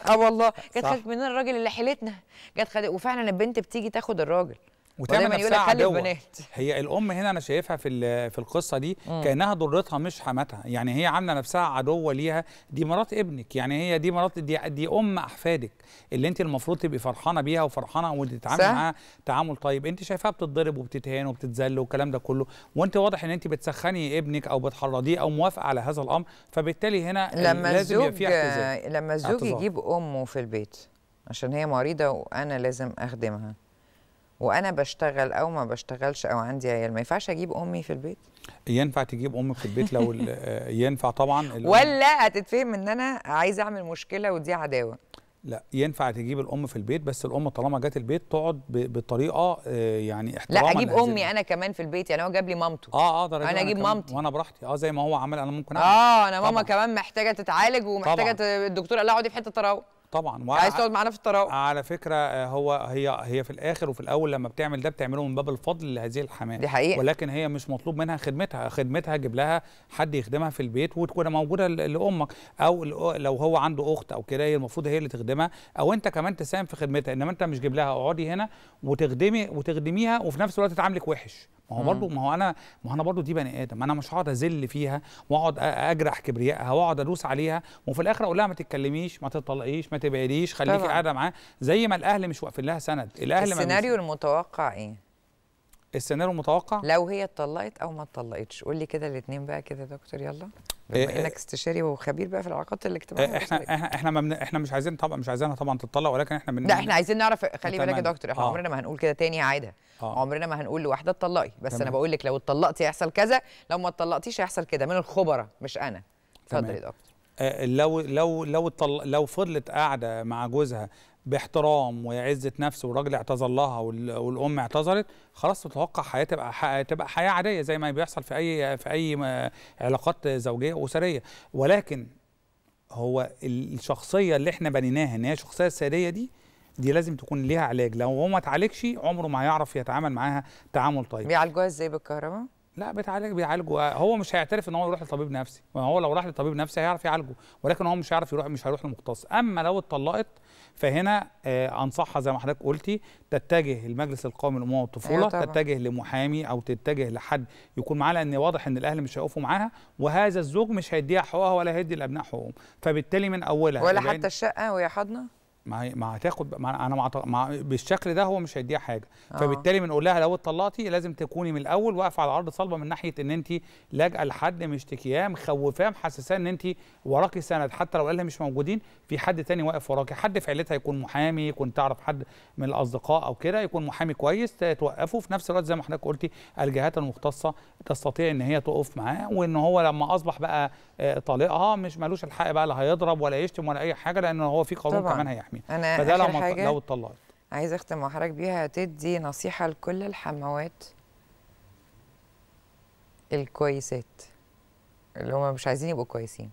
S1: اه والله جت خدت مننا الراجل اللي حيلتنا جت خدت وفعلا البنت بتيجي تاخد الراجل وتعمل نفسها عدوة
S2: هي الام هنا انا شايفها في في القصه دي مم. كانها ضرتها مش حماتها يعني هي عامله نفسها عدوه ليها دي مرات ابنك يعني هي دي مرات دي, دي ام احفادك اللي انت المفروض تبقي فرحانه بيها وفرحانه وتتعاملي معاها تعامل طيب انت شايفاها بتتضرب وبتتهان وبتتذل والكلام ده كله وانت واضح ان انت بتسخني ابنك او بتحرضيه او موافقه على هذا الامر فبالتالي هنا لما لازم يبقى في لما الزوج يجيب
S1: امه في البيت عشان هي مريضه وانا لازم اخدمها وانا بشتغل او ما بشتغلش
S2: او عندي عيال ما ينفعش اجيب امي في البيت ينفع تجيب امك في البيت لو آه، ينفع طبعا ولا
S1: هتتفهم ان انا عايز اعمل مشكله ودي عداوه
S2: لا ينفع تجيب الام في البيت بس الام طالما جت البيت تقعد بطريقه آه، يعني احتراما لا اجيب امي
S1: انا كمان في البيت يعني هو جاب لي مامته
S2: اه اقدر آه انا اجيب مامتي وانا براحتي اه زي ما هو عمل انا ممكن اعمل اه انا ماما طبعًا.
S1: كمان محتاجه تتعالج ومحتاجه طبعًا. الدكتور قال لها اقعدي في حته تراوح
S2: طبعا عايز تقعد معانا في التراوح على فكره آه، هو هي هي في الاخر وفي الاول لما بتعمل ده بتعمله من باب الفضل لهذه الحمام دي حقيقة. ولكن هي مش مطلوب منها خدمتها خدمتها جيب لها حد يخدمها في البيت وتكون موجوده لامك او لو هو عنده اخت او كده هي المفروض هي اللي تخدمها او انت كمان تساهم في خدمتها انما انت مش جيب لها اقعدي هنا وتخدمي وتخدميها وفي نفس الوقت تعاملك وحش ما هو برضه ما هو انا ما هو انا برضه دي بني ادم انا مش هقعد ازل فيها واقعد اجرح كبريائها واقعد ادوس عليها وفي الاخر اقول لها ما تتكلميش ما تطلقيش ما تبعديش خليكي قاعده معاه زي ما الاهل مش واقفين لها سند الاهل السيناريو
S1: ما المتوقع ايه السيناريو المتوقع لو هي اتطلقت او ما اتطلقتش قول لي كده الاثنين بقى كده يا دكتور يلا إيه، بما انك إيه. استشاري وخبير بقى في العلاقات الاجتماعيه إيه،
S2: احنا احنا من احنا مش عايزين طبعا مش عايزينها طبعا تتطلق ولكن احنا من لا احنا عايزين
S1: نعرف خلي بالك يا دكتور احنا آه. عمرنا ما هنقول كده تاني عاده آه. عمرنا ما هنقول لواحده اتطلقي بس تمام. انا بقول لك لو اتطلقتي هيحصل كذا لو ما اتطلقتيش هيحصل كده من الخبراء مش انا اتفضل يا دكتور
S2: آه، لو لو لو لو فضلت قاعده مع جوزها باحترام وعزه نفس والراجل اعتذر لها والام اعتذرت خلاص تتوقع حياتها تبقى تبقى حياه عاديه زي ما بيحصل في اي في اي علاقات زوجيه واسريه ولكن هو الشخصيه اللي احنا بنيناها ان هي شخصيه ساديه دي دي لازم تكون ليها علاج لو هو ما اتعالجش عمره ما هيعرف يتعامل معاها تعامل طيب
S1: بيعالجوها ازاي بالكهرباء لا بيتعالج بيعالجه
S2: هو مش هيعترف ان هو يروح لطبيب نفسي ما هو لو راح لطبيب نفسي هيعرف يعالجه ولكن هو مش هيعرف يروح مش هيروح لمختص اما لو اتطلقت فهنا آه انصحها زي ما حضرتك قلتي تتجه المجلس القومي للامومه والطفوله أيوة طبعا. تتجه لمحامي او تتجه لحد يكون معاه لان واضح ان الاهل مش هيقفوا معاها وهذا الزوج مش هيديها حقوقها ولا هيدي الابناء حقوقهم فبالتالي من اولها ولا حتى
S1: الشقه وهي حاضنه
S2: ما ما هتاخد ما انا مع, ما بالشكل ده هو مش هيديها حاجه آه. فبالتالي بنقول لها لو اتطلقتي لازم تكوني من الاول واقفه على عرض صلبه من ناحيه ان انت لاجئه لحد مشتكياه مخوفاه محسساه ان انت وراكي سند حتى لو قالها مش موجودين في حد تاني واقف وراكي حد في عيلتها يكون محامي يكون تعرف حد من الاصدقاء او كده يكون محامي كويس توقفه في نفس الوقت زي ما حضرتك قلتي الجهات المختصه تستطيع ان هي تقف معاه وان هو لما اصبح بقى آه، طالقها مش مالوش الحق بقى لا هيضرب ولا يشتم ولا اي حاجه لان هو في قانون كمان هيحميه
S1: مين أنا فده لو حاجة لو اتطلقت عايز اختم مع حضرتك بيها تدي نصيحه لكل الحموات الكويسات اللي هم مش عايزين يبقوا
S2: كويسين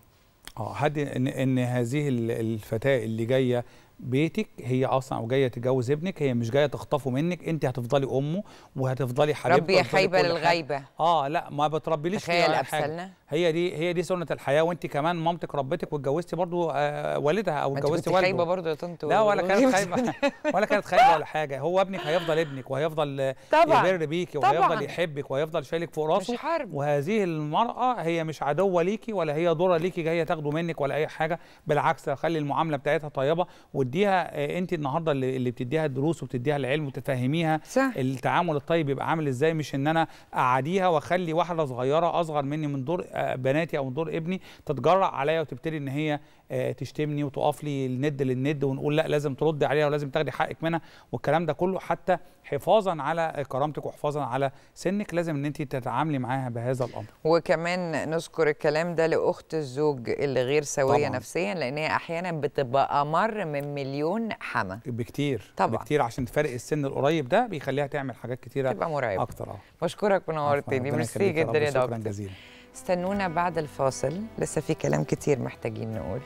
S2: اه هدي ان ان هذه الفتاه اللي جايه بيتك هي اصلا جايه تتجوز ابنك هي مش جايه تخطفه منك انت هتفضلي امه وهتفضلي حبيبته ربي يا خايبه للغيبه اه لا ما بتربيليش تخيل ابسلنا هي دي هي دي سنه الحياه وانت كمان مامتك ربتك واتجوزتي برضو آه والدها او اتجوزتي والده خايبه برضو يا طنط لا ولا كانت خايبه ولا كانت خايبه ولا حاجه هو ابنك هيفضل ابنك وهيفضل طبعا يبر بيكي وهيفضل يحبك وهيفضل شايلك فوق راسه مش حرب وهذه المراه هي مش عدوه ليكي ولا هي ضره ليكي جايه تاخده منك ولا اي حاجه بالعكس خلي المعامله بتاعتها طيبه وديها آه، انت النهارده اللي بتديها الدروس وبتديها العلم وتفهميها صح. التعامل الطيب يبقى عامل ازاي مش ان انا اعاديها واخلي واحده صغيره اصغر مني من دور آه، بناتي او من دور ابني تتجرأ عليا وتبتدي ان هي آه، تشتمني وتقف لي الند للند ونقول لا لازم ترد عليها ولازم تاخدي حقك منها والكلام ده كله حتى حفاظا على كرامتك وحفاظا على سنك لازم ان انت تتعاملي معاها بهذا الامر
S1: وكمان نذكر الكلام ده لاخت
S2: الزوج اللي غير سويه طبعًا.
S1: نفسيا لان هي احيانا بتبقى امر من مليون
S2: حما بكتير طبعا بكتير عشان فرق السن القريب ده بيخليها تعمل حاجات كتيره تبقى مرعبه اكتر اه بشكرك ونورتني ميرسي جدا يا دكتور شكرا جزيلا
S1: استنونا بعد الفاصل لسه في كلام كتير محتاجين نقول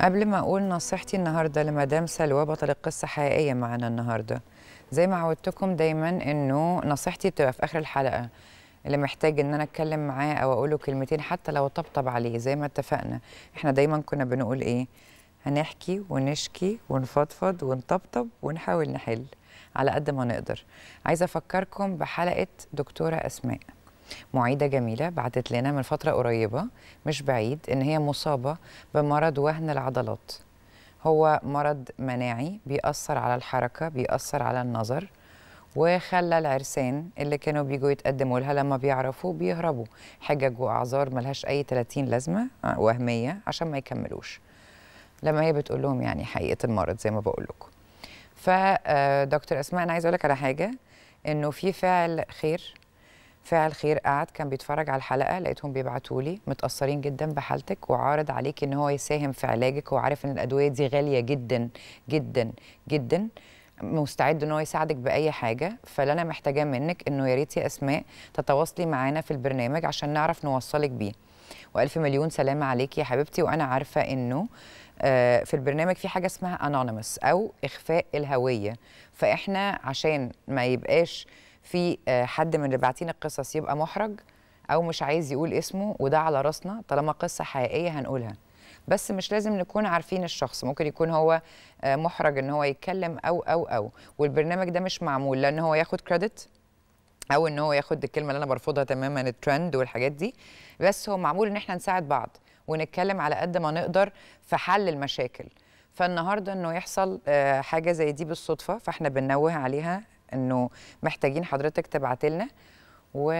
S1: قبل ما أقول نصيحتي النهاردة لمدام سلوى بطل القصة حقيقية معانا النهاردة زي ما عودتكم دايما انه نصيحتي بتبقى في اخر الحلقه اللي محتاج ان انا اتكلم معاه او اقول له كلمتين حتى لو طبطب عليه زي ما اتفقنا احنا دايما كنا بنقول ايه هنحكي ونشكي ونفضفض ونطبطب ونحاول نحل على قد ما نقدر عايزه افكركم بحلقه دكتوره اسماء معيده جميله بعتت لنا من فتره قريبه مش بعيد ان هي مصابه بمرض وهن العضلات هو مرض مناعي بيأثر على الحركة بيأثر على النظر وخلى العرسان اللي كانوا بيجوا يتقدموا لها لما بيعرفوا بيهربوا حجج واعذار ملهاش اي 30 لازمه آه، وهميه عشان ما يكملوش لما هي بتقول لهم يعني حقيقه المرض زي ما بقول لكم فدكتور آه، اسماء انا عايزه اقول لك على حاجه انه في فعل خير فاعل خير قعد كان بيتفرج على الحلقه لقيتهم بيبعتوا لي متاثرين جدا بحالتك وعارض عليك ان هو يساهم في علاجك وعارف ان الادويه دي غاليه جدا جدا جدا مستعد ان هو يساعدك باي حاجه فاللي انا محتاجاه منك انه يا ريت يا اسماء تتواصلي معانا في البرنامج عشان نعرف نوصلك بيه والف مليون سلامه عليكي يا حبيبتي وانا عارفه انه آه، في البرنامج في حاجه اسمها انونيمس او اخفاء الهويه فاحنا عشان ما يبقاش في آه، حد من اللي باعتين القصص يبقى محرج او مش عايز يقول اسمه وده على راسنا طالما قصه حقيقيه هنقولها بس مش لازم نكون عارفين الشخص ممكن يكون هو آه، محرج ان هو يتكلم او او او والبرنامج ده مش معمول لان هو ياخد كريدت او ان هو ياخد الكلمه اللي انا برفضها تماما الترند والحاجات دي بس هو معمول ان احنا نساعد بعض ونتكلم على قد ما نقدر في حل المشاكل فالنهارده انه يحصل آه، حاجه زي دي بالصدفه فاحنا بننوه عليها انه محتاجين حضرتك تبعت لنا و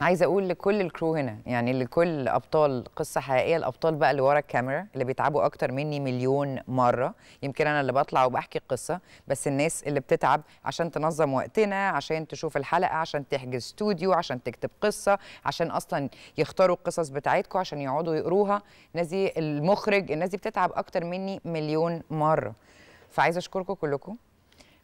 S1: عايزه اقول لكل الكرو هنا يعني لكل ابطال قصه حقيقيه الابطال بقى اللي ورا الكاميرا اللي بيتعبوا اكتر مني مليون مره يمكن انا اللي بطلع وبحكي قصه بس الناس اللي بتتعب عشان تنظم وقتنا عشان تشوف الحلقه عشان تحجز استوديو عشان تكتب قصه عشان اصلا يختاروا القصص بتاعتكم عشان يقعدوا يقروها الناس دي المخرج الناس دي بتتعب اكتر مني مليون مره فعايزه اشكركم كلكم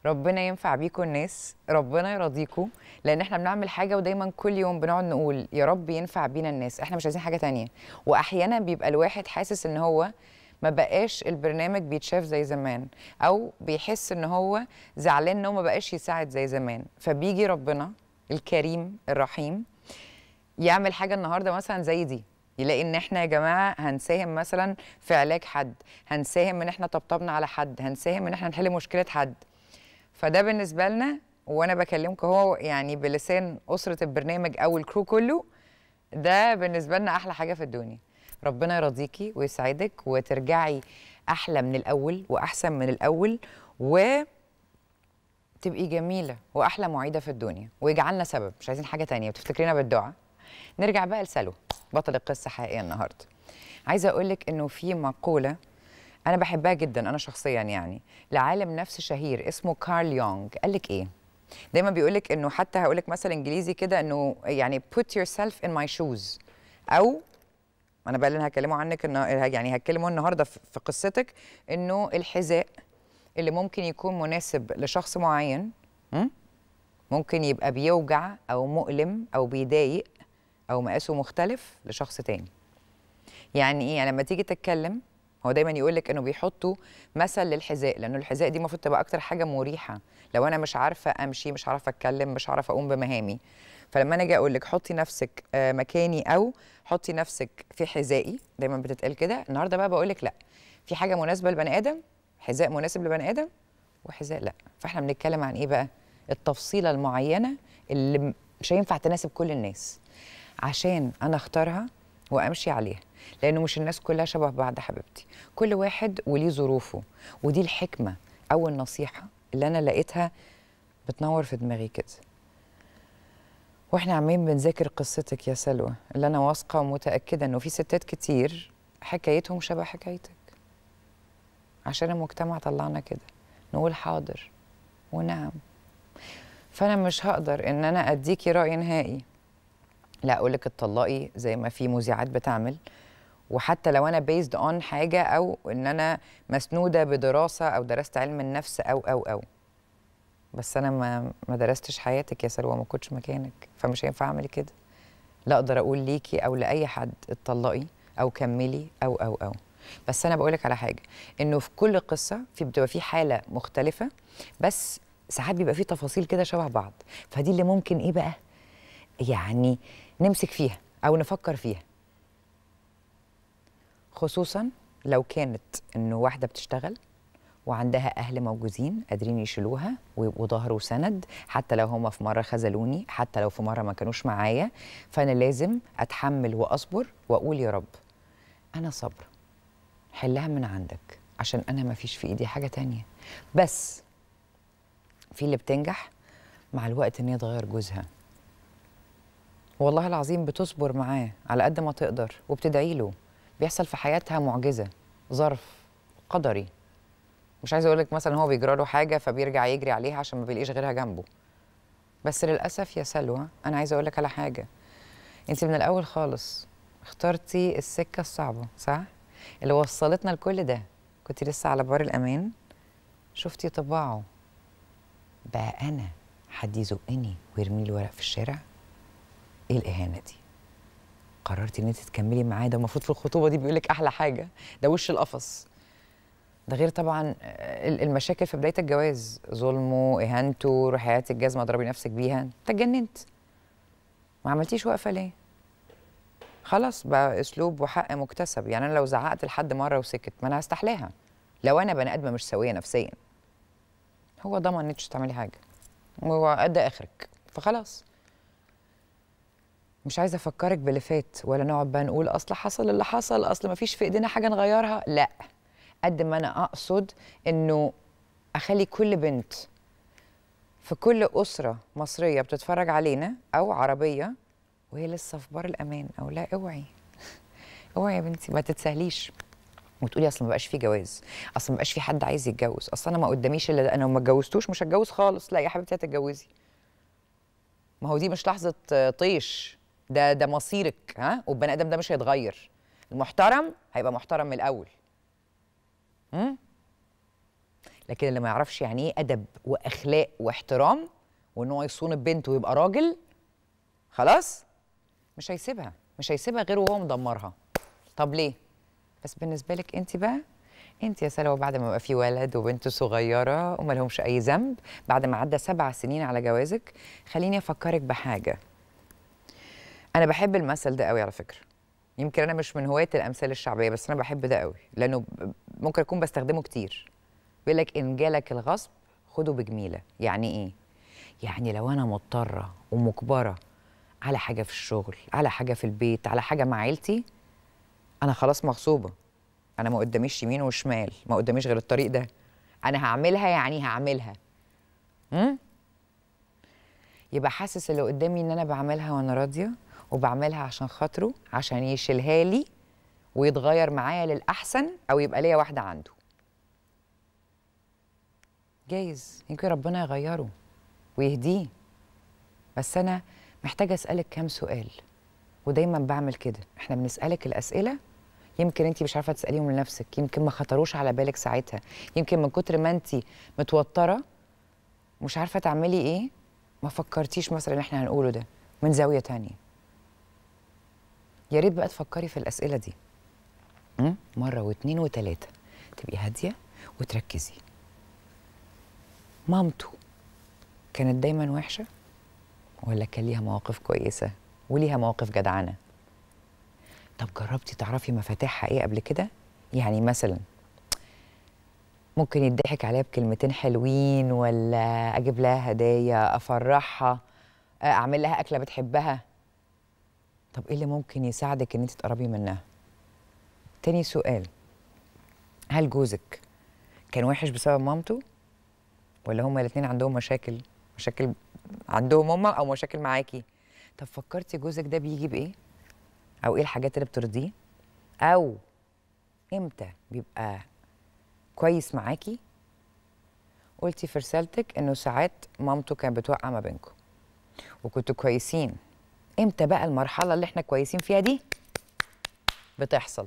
S1: ربنا ينفع بيكم الناس ربنا يرضيكم لان احنا بنعمل حاجه ودايما كل يوم بنقعد نقول يا رب ينفع بينا الناس احنا مش عايزين حاجه تانية واحيانا بيبقى الواحد حاسس ان هو ما بقاش البرنامج بيتشاف زي زمان او بيحس ان هو زعلان ان هو ما بقاش يساعد زي زمان فبيجي ربنا الكريم الرحيم يعمل حاجه النهارده مثلا زي دي يلاقي ان احنا يا جماعه هنساهم مثلا في علاج حد هنساهم ان احنا طبطبنا على حد هنساهم ان احنا نحل مشكله حد فده بالنسبه لنا وانا بكلمك هو يعني بلسان اسره البرنامج او الكرو كله ده بالنسبه لنا احلى حاجه في الدنيا ربنا يرضيكي ويسعدك وترجعي احلى من الاول واحسن من الاول و تبقي جميله واحلى معيده في الدنيا ويجعلنا سبب مش عايزين حاجه تانية بتفتكرينا بالدعاء نرجع بقى لسلو بطل القصه حقيقية النهارده عايزه اقول لك انه في مقوله انا بحبها جدا انا شخصيا يعني لعالم نفس شهير اسمه كارل يونغ قال لك ايه دايما بيقول لك انه حتى هقول لك مثلا انجليزي كده انه يعني put yourself in my shoes او انا بقى اللي انا هكلمه عنك انه يعني هتكلمه النهارده في قصتك انه الحذاء اللي ممكن يكون مناسب لشخص معين ممكن يبقى بيوجع او مؤلم او بيضايق او مقاسه مختلف لشخص تاني يعني ايه يعني لما تيجي تتكلم هو دايما يقول لك انه بيحطوا مثل للحذاء لانه الحذاء دي المفروض تبقى اكتر حاجه مريحه لو انا مش عارفه امشي مش عارفه اتكلم مش عارفه اقوم بمهامي فلما انا اجي اقول لك حطي نفسك آه، مكاني او حطي نفسك في حذائي دايما بتتقال كده النهارده بقى بقول لك لا في حاجه مناسبه لبني ادم حذاء مناسب لبني ادم وحذاء لا فاحنا بنتكلم عن ايه بقى التفصيله المعينه اللي مش هينفع تناسب كل الناس عشان انا اختارها وامشي عليها لانه مش الناس كلها شبه بعض حبيبتي كل واحد وليه ظروفه ودي الحكمه اول نصيحه اللي انا لقيتها بتنور في دماغي كده واحنا عمالين بنذاكر قصتك يا سلوى اللي انا واثقه ومتاكده انه في ستات كتير حكايتهم شبه حكايتك عشان المجتمع طلعنا كده نقول حاضر ونعم فانا مش هقدر ان انا اديكي راي نهائي لا اقول لك اتطلقي زي ما في مذيعات بتعمل وحتى لو انا بيزد اون حاجه او ان انا مسنوده بدراسه او درست علم النفس او او او بس انا ما ما درستش حياتك يا سلوى ما كنتش مكانك فمش هينفع اعمل كده لا اقدر اقول ليكي او لاي حد اتطلقي او كملي او او او بس انا بقولك على حاجه انه في كل قصه في بتبقى في حاله مختلفه بس ساعات بيبقى في تفاصيل كده شبه بعض فدي اللي ممكن ايه بقى يعني نمسك فيها او نفكر فيها خصوصا لو كانت انه واحده بتشتغل وعندها اهل موجودين قادرين يشيلوها وظهروا سند حتى لو هما في مره خذلوني حتى لو في مره ما كانوش معايا فانا لازم اتحمل واصبر واقول يا رب انا صبر حلها من عندك عشان انا ما فيش في ايدي حاجه تانية بس في اللي بتنجح مع الوقت ان هي تغير جوزها والله العظيم بتصبر معاه على قد ما تقدر وبتدعي له بيحصل في حياتها معجزه ظرف قدري مش عايزه اقول لك مثلا هو بيجرى له حاجه فبيرجع يجري عليها عشان ما بيلاقيش غيرها جنبه بس للاسف يا سلوى انا عايزه اقول لك على حاجه انت من الاول خالص اخترتي السكه الصعبه صح اللي وصلتنا لكل ده كنت لسه على بار الامان شفتي طباعه بقى انا حد يزقني ويرمي لي ورق في الشارع ايه الاهانه دي قررتي ان انت تكملي معاه ده المفروض في الخطوبه دي بيقول لك احلى حاجه ده وش القفص ده غير طبعا آه، المشاكل في بدايه الجواز ظلمه اهانته روح الجزمه اضربي نفسك بيها انت اتجننت ما عملتيش وقفه ليه خلاص بقى اسلوب وحق مكتسب يعني انا لو زعقت لحد مره وسكت ما انا هستحلاها لو انا بني ادمه مش سويه نفسيا هو ضمن انك تعملي حاجه هو ادى اخرك فخلاص مش عايزه افكرك باللي فات ولا نقعد بقى نقول اصل حصل اللي حصل اصل ما فيش في ايدينا حاجه نغيرها لا قد ما انا اقصد انه اخلي كل بنت في كل اسره مصريه بتتفرج علينا او عربيه وهي لسه في بار الامان او لا اوعي اوعي يا بنتي ما تتسهليش وتقولي اصل ما بقاش في جواز اصل ما بقاش في حد عايز يتجوز اصل انا ما قداميش الا انا ما اتجوزتوش مش هتجوز خالص لا يا حبيبتي هتتجوزي ما هو دي مش لحظه طيش ده ده مصيرك ها والبني ادم ده مش هيتغير المحترم هيبقى محترم من الاول امم لكن اللي ما يعرفش يعني ايه ادب واخلاق واحترام وان هو يصون بنته ويبقى راجل خلاص مش هيسيبها مش هيسيبها غير وهو مدمرها طب ليه بس بالنسبه لك انت بقى انت يا سلوى بعد ما بقى في ولد وبنت صغيره وما لهمش اي ذنب بعد ما عدى سبع سنين على جوازك خليني افكرك بحاجه انا بحب المثل ده قوي على فكره يمكن انا مش من هوايه الامثال الشعبيه بس انا بحب ده قوي لانه ممكن اكون بستخدمه كتير بيقول لك ان جالك الغصب خده بجميله يعني ايه يعني لو انا مضطره ومجبره على حاجه في الشغل على حاجه في البيت على حاجه مع عيلتي انا خلاص مغصوبه انا ما قداميش يمين وشمال ما قداميش غير الطريق ده انا هعملها يعني هعملها امم يبقى حاسس اللي قدامي ان انا بعملها وانا راضيه وبعملها عشان خاطره عشان يشيلها لي ويتغير معايا للاحسن او يبقى ليا واحده عنده جايز يمكن ربنا يغيره ويهديه بس انا محتاجه اسالك كام سؤال ودايما بعمل كده احنا بنسالك الاسئله يمكن انت مش عارفه تساليهم لنفسك يمكن ما خطروش على بالك ساعتها يمكن من كتر ما انت متوتره مش عارفه تعملي ايه ما فكرتيش مثلا اللي احنا هنقوله ده من زاويه تانيه يا ريت بقى تفكري في الاسئله دي مره واتنين وتلاته تبقي هاديه وتركزي مامته كانت دايما وحشه ولا كان ليها مواقف كويسه وليها مواقف جدعانه طب جربتي تعرفي مفاتيحها ايه قبل كده يعني مثلا ممكن يضحك عليها بكلمتين حلوين ولا اجيب لها هدايا افرحها اعمل لها اكله بتحبها طب ايه اللي ممكن يساعدك ان انت تقربي منها تاني سؤال هل جوزك كان وحش بسبب مامته ولا هما الاثنين عندهم مشاكل مشاكل عندهم هما او مشاكل معاكي طب فكرتي جوزك ده بيجي بايه او ايه الحاجات اللي بترضيه او امتى بيبقى كويس معاكي قلتي في رسالتك انه ساعات مامته كانت بتوقع ما بينكم وكنتوا كويسين امتى بقى المرحله اللي احنا كويسين فيها دي بتحصل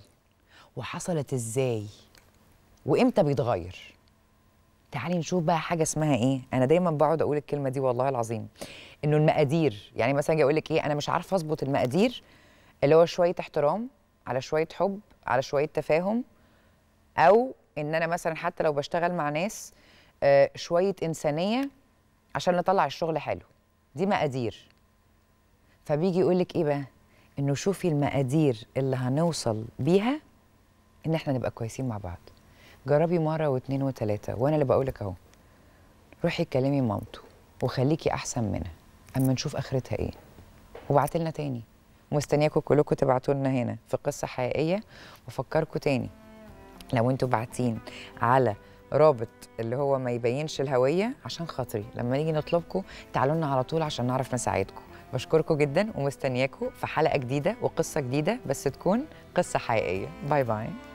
S1: وحصلت ازاي وامتى بيتغير تعالي نشوف بقى حاجه اسمها ايه انا دايما بقعد اقول الكلمه دي والله العظيم انه المقادير يعني مثلا اجي اقول لك ايه انا مش عارفه اظبط المقادير اللي هو شويه احترام على شويه حب على شويه تفاهم او ان انا مثلا حتى لو بشتغل مع ناس آه، شويه انسانيه عشان نطلع الشغل حلو دي مقادير فبيجي يقول لك ايه بقى انه شوفي المقادير اللي هنوصل بيها ان احنا نبقى كويسين مع بعض جربي مره واثنين وثلاثه وانا اللي بقول لك اهو روحي اتكلمي مامته وخليكي احسن منها اما نشوف اخرتها ايه وبعت لنا تاني مستنياكم كلكم تبعتوا لنا هنا في قصه حقيقيه وافكركم تاني لو انتوا باعتين على رابط اللي هو ما يبينش الهويه عشان خاطري لما نيجي نطلبكم تعالوا لنا على طول عشان نعرف نساعدكم بشكركم جدا ومستنياكم في حلقه جديده وقصه جديده بس تكون قصه حقيقيه باي باي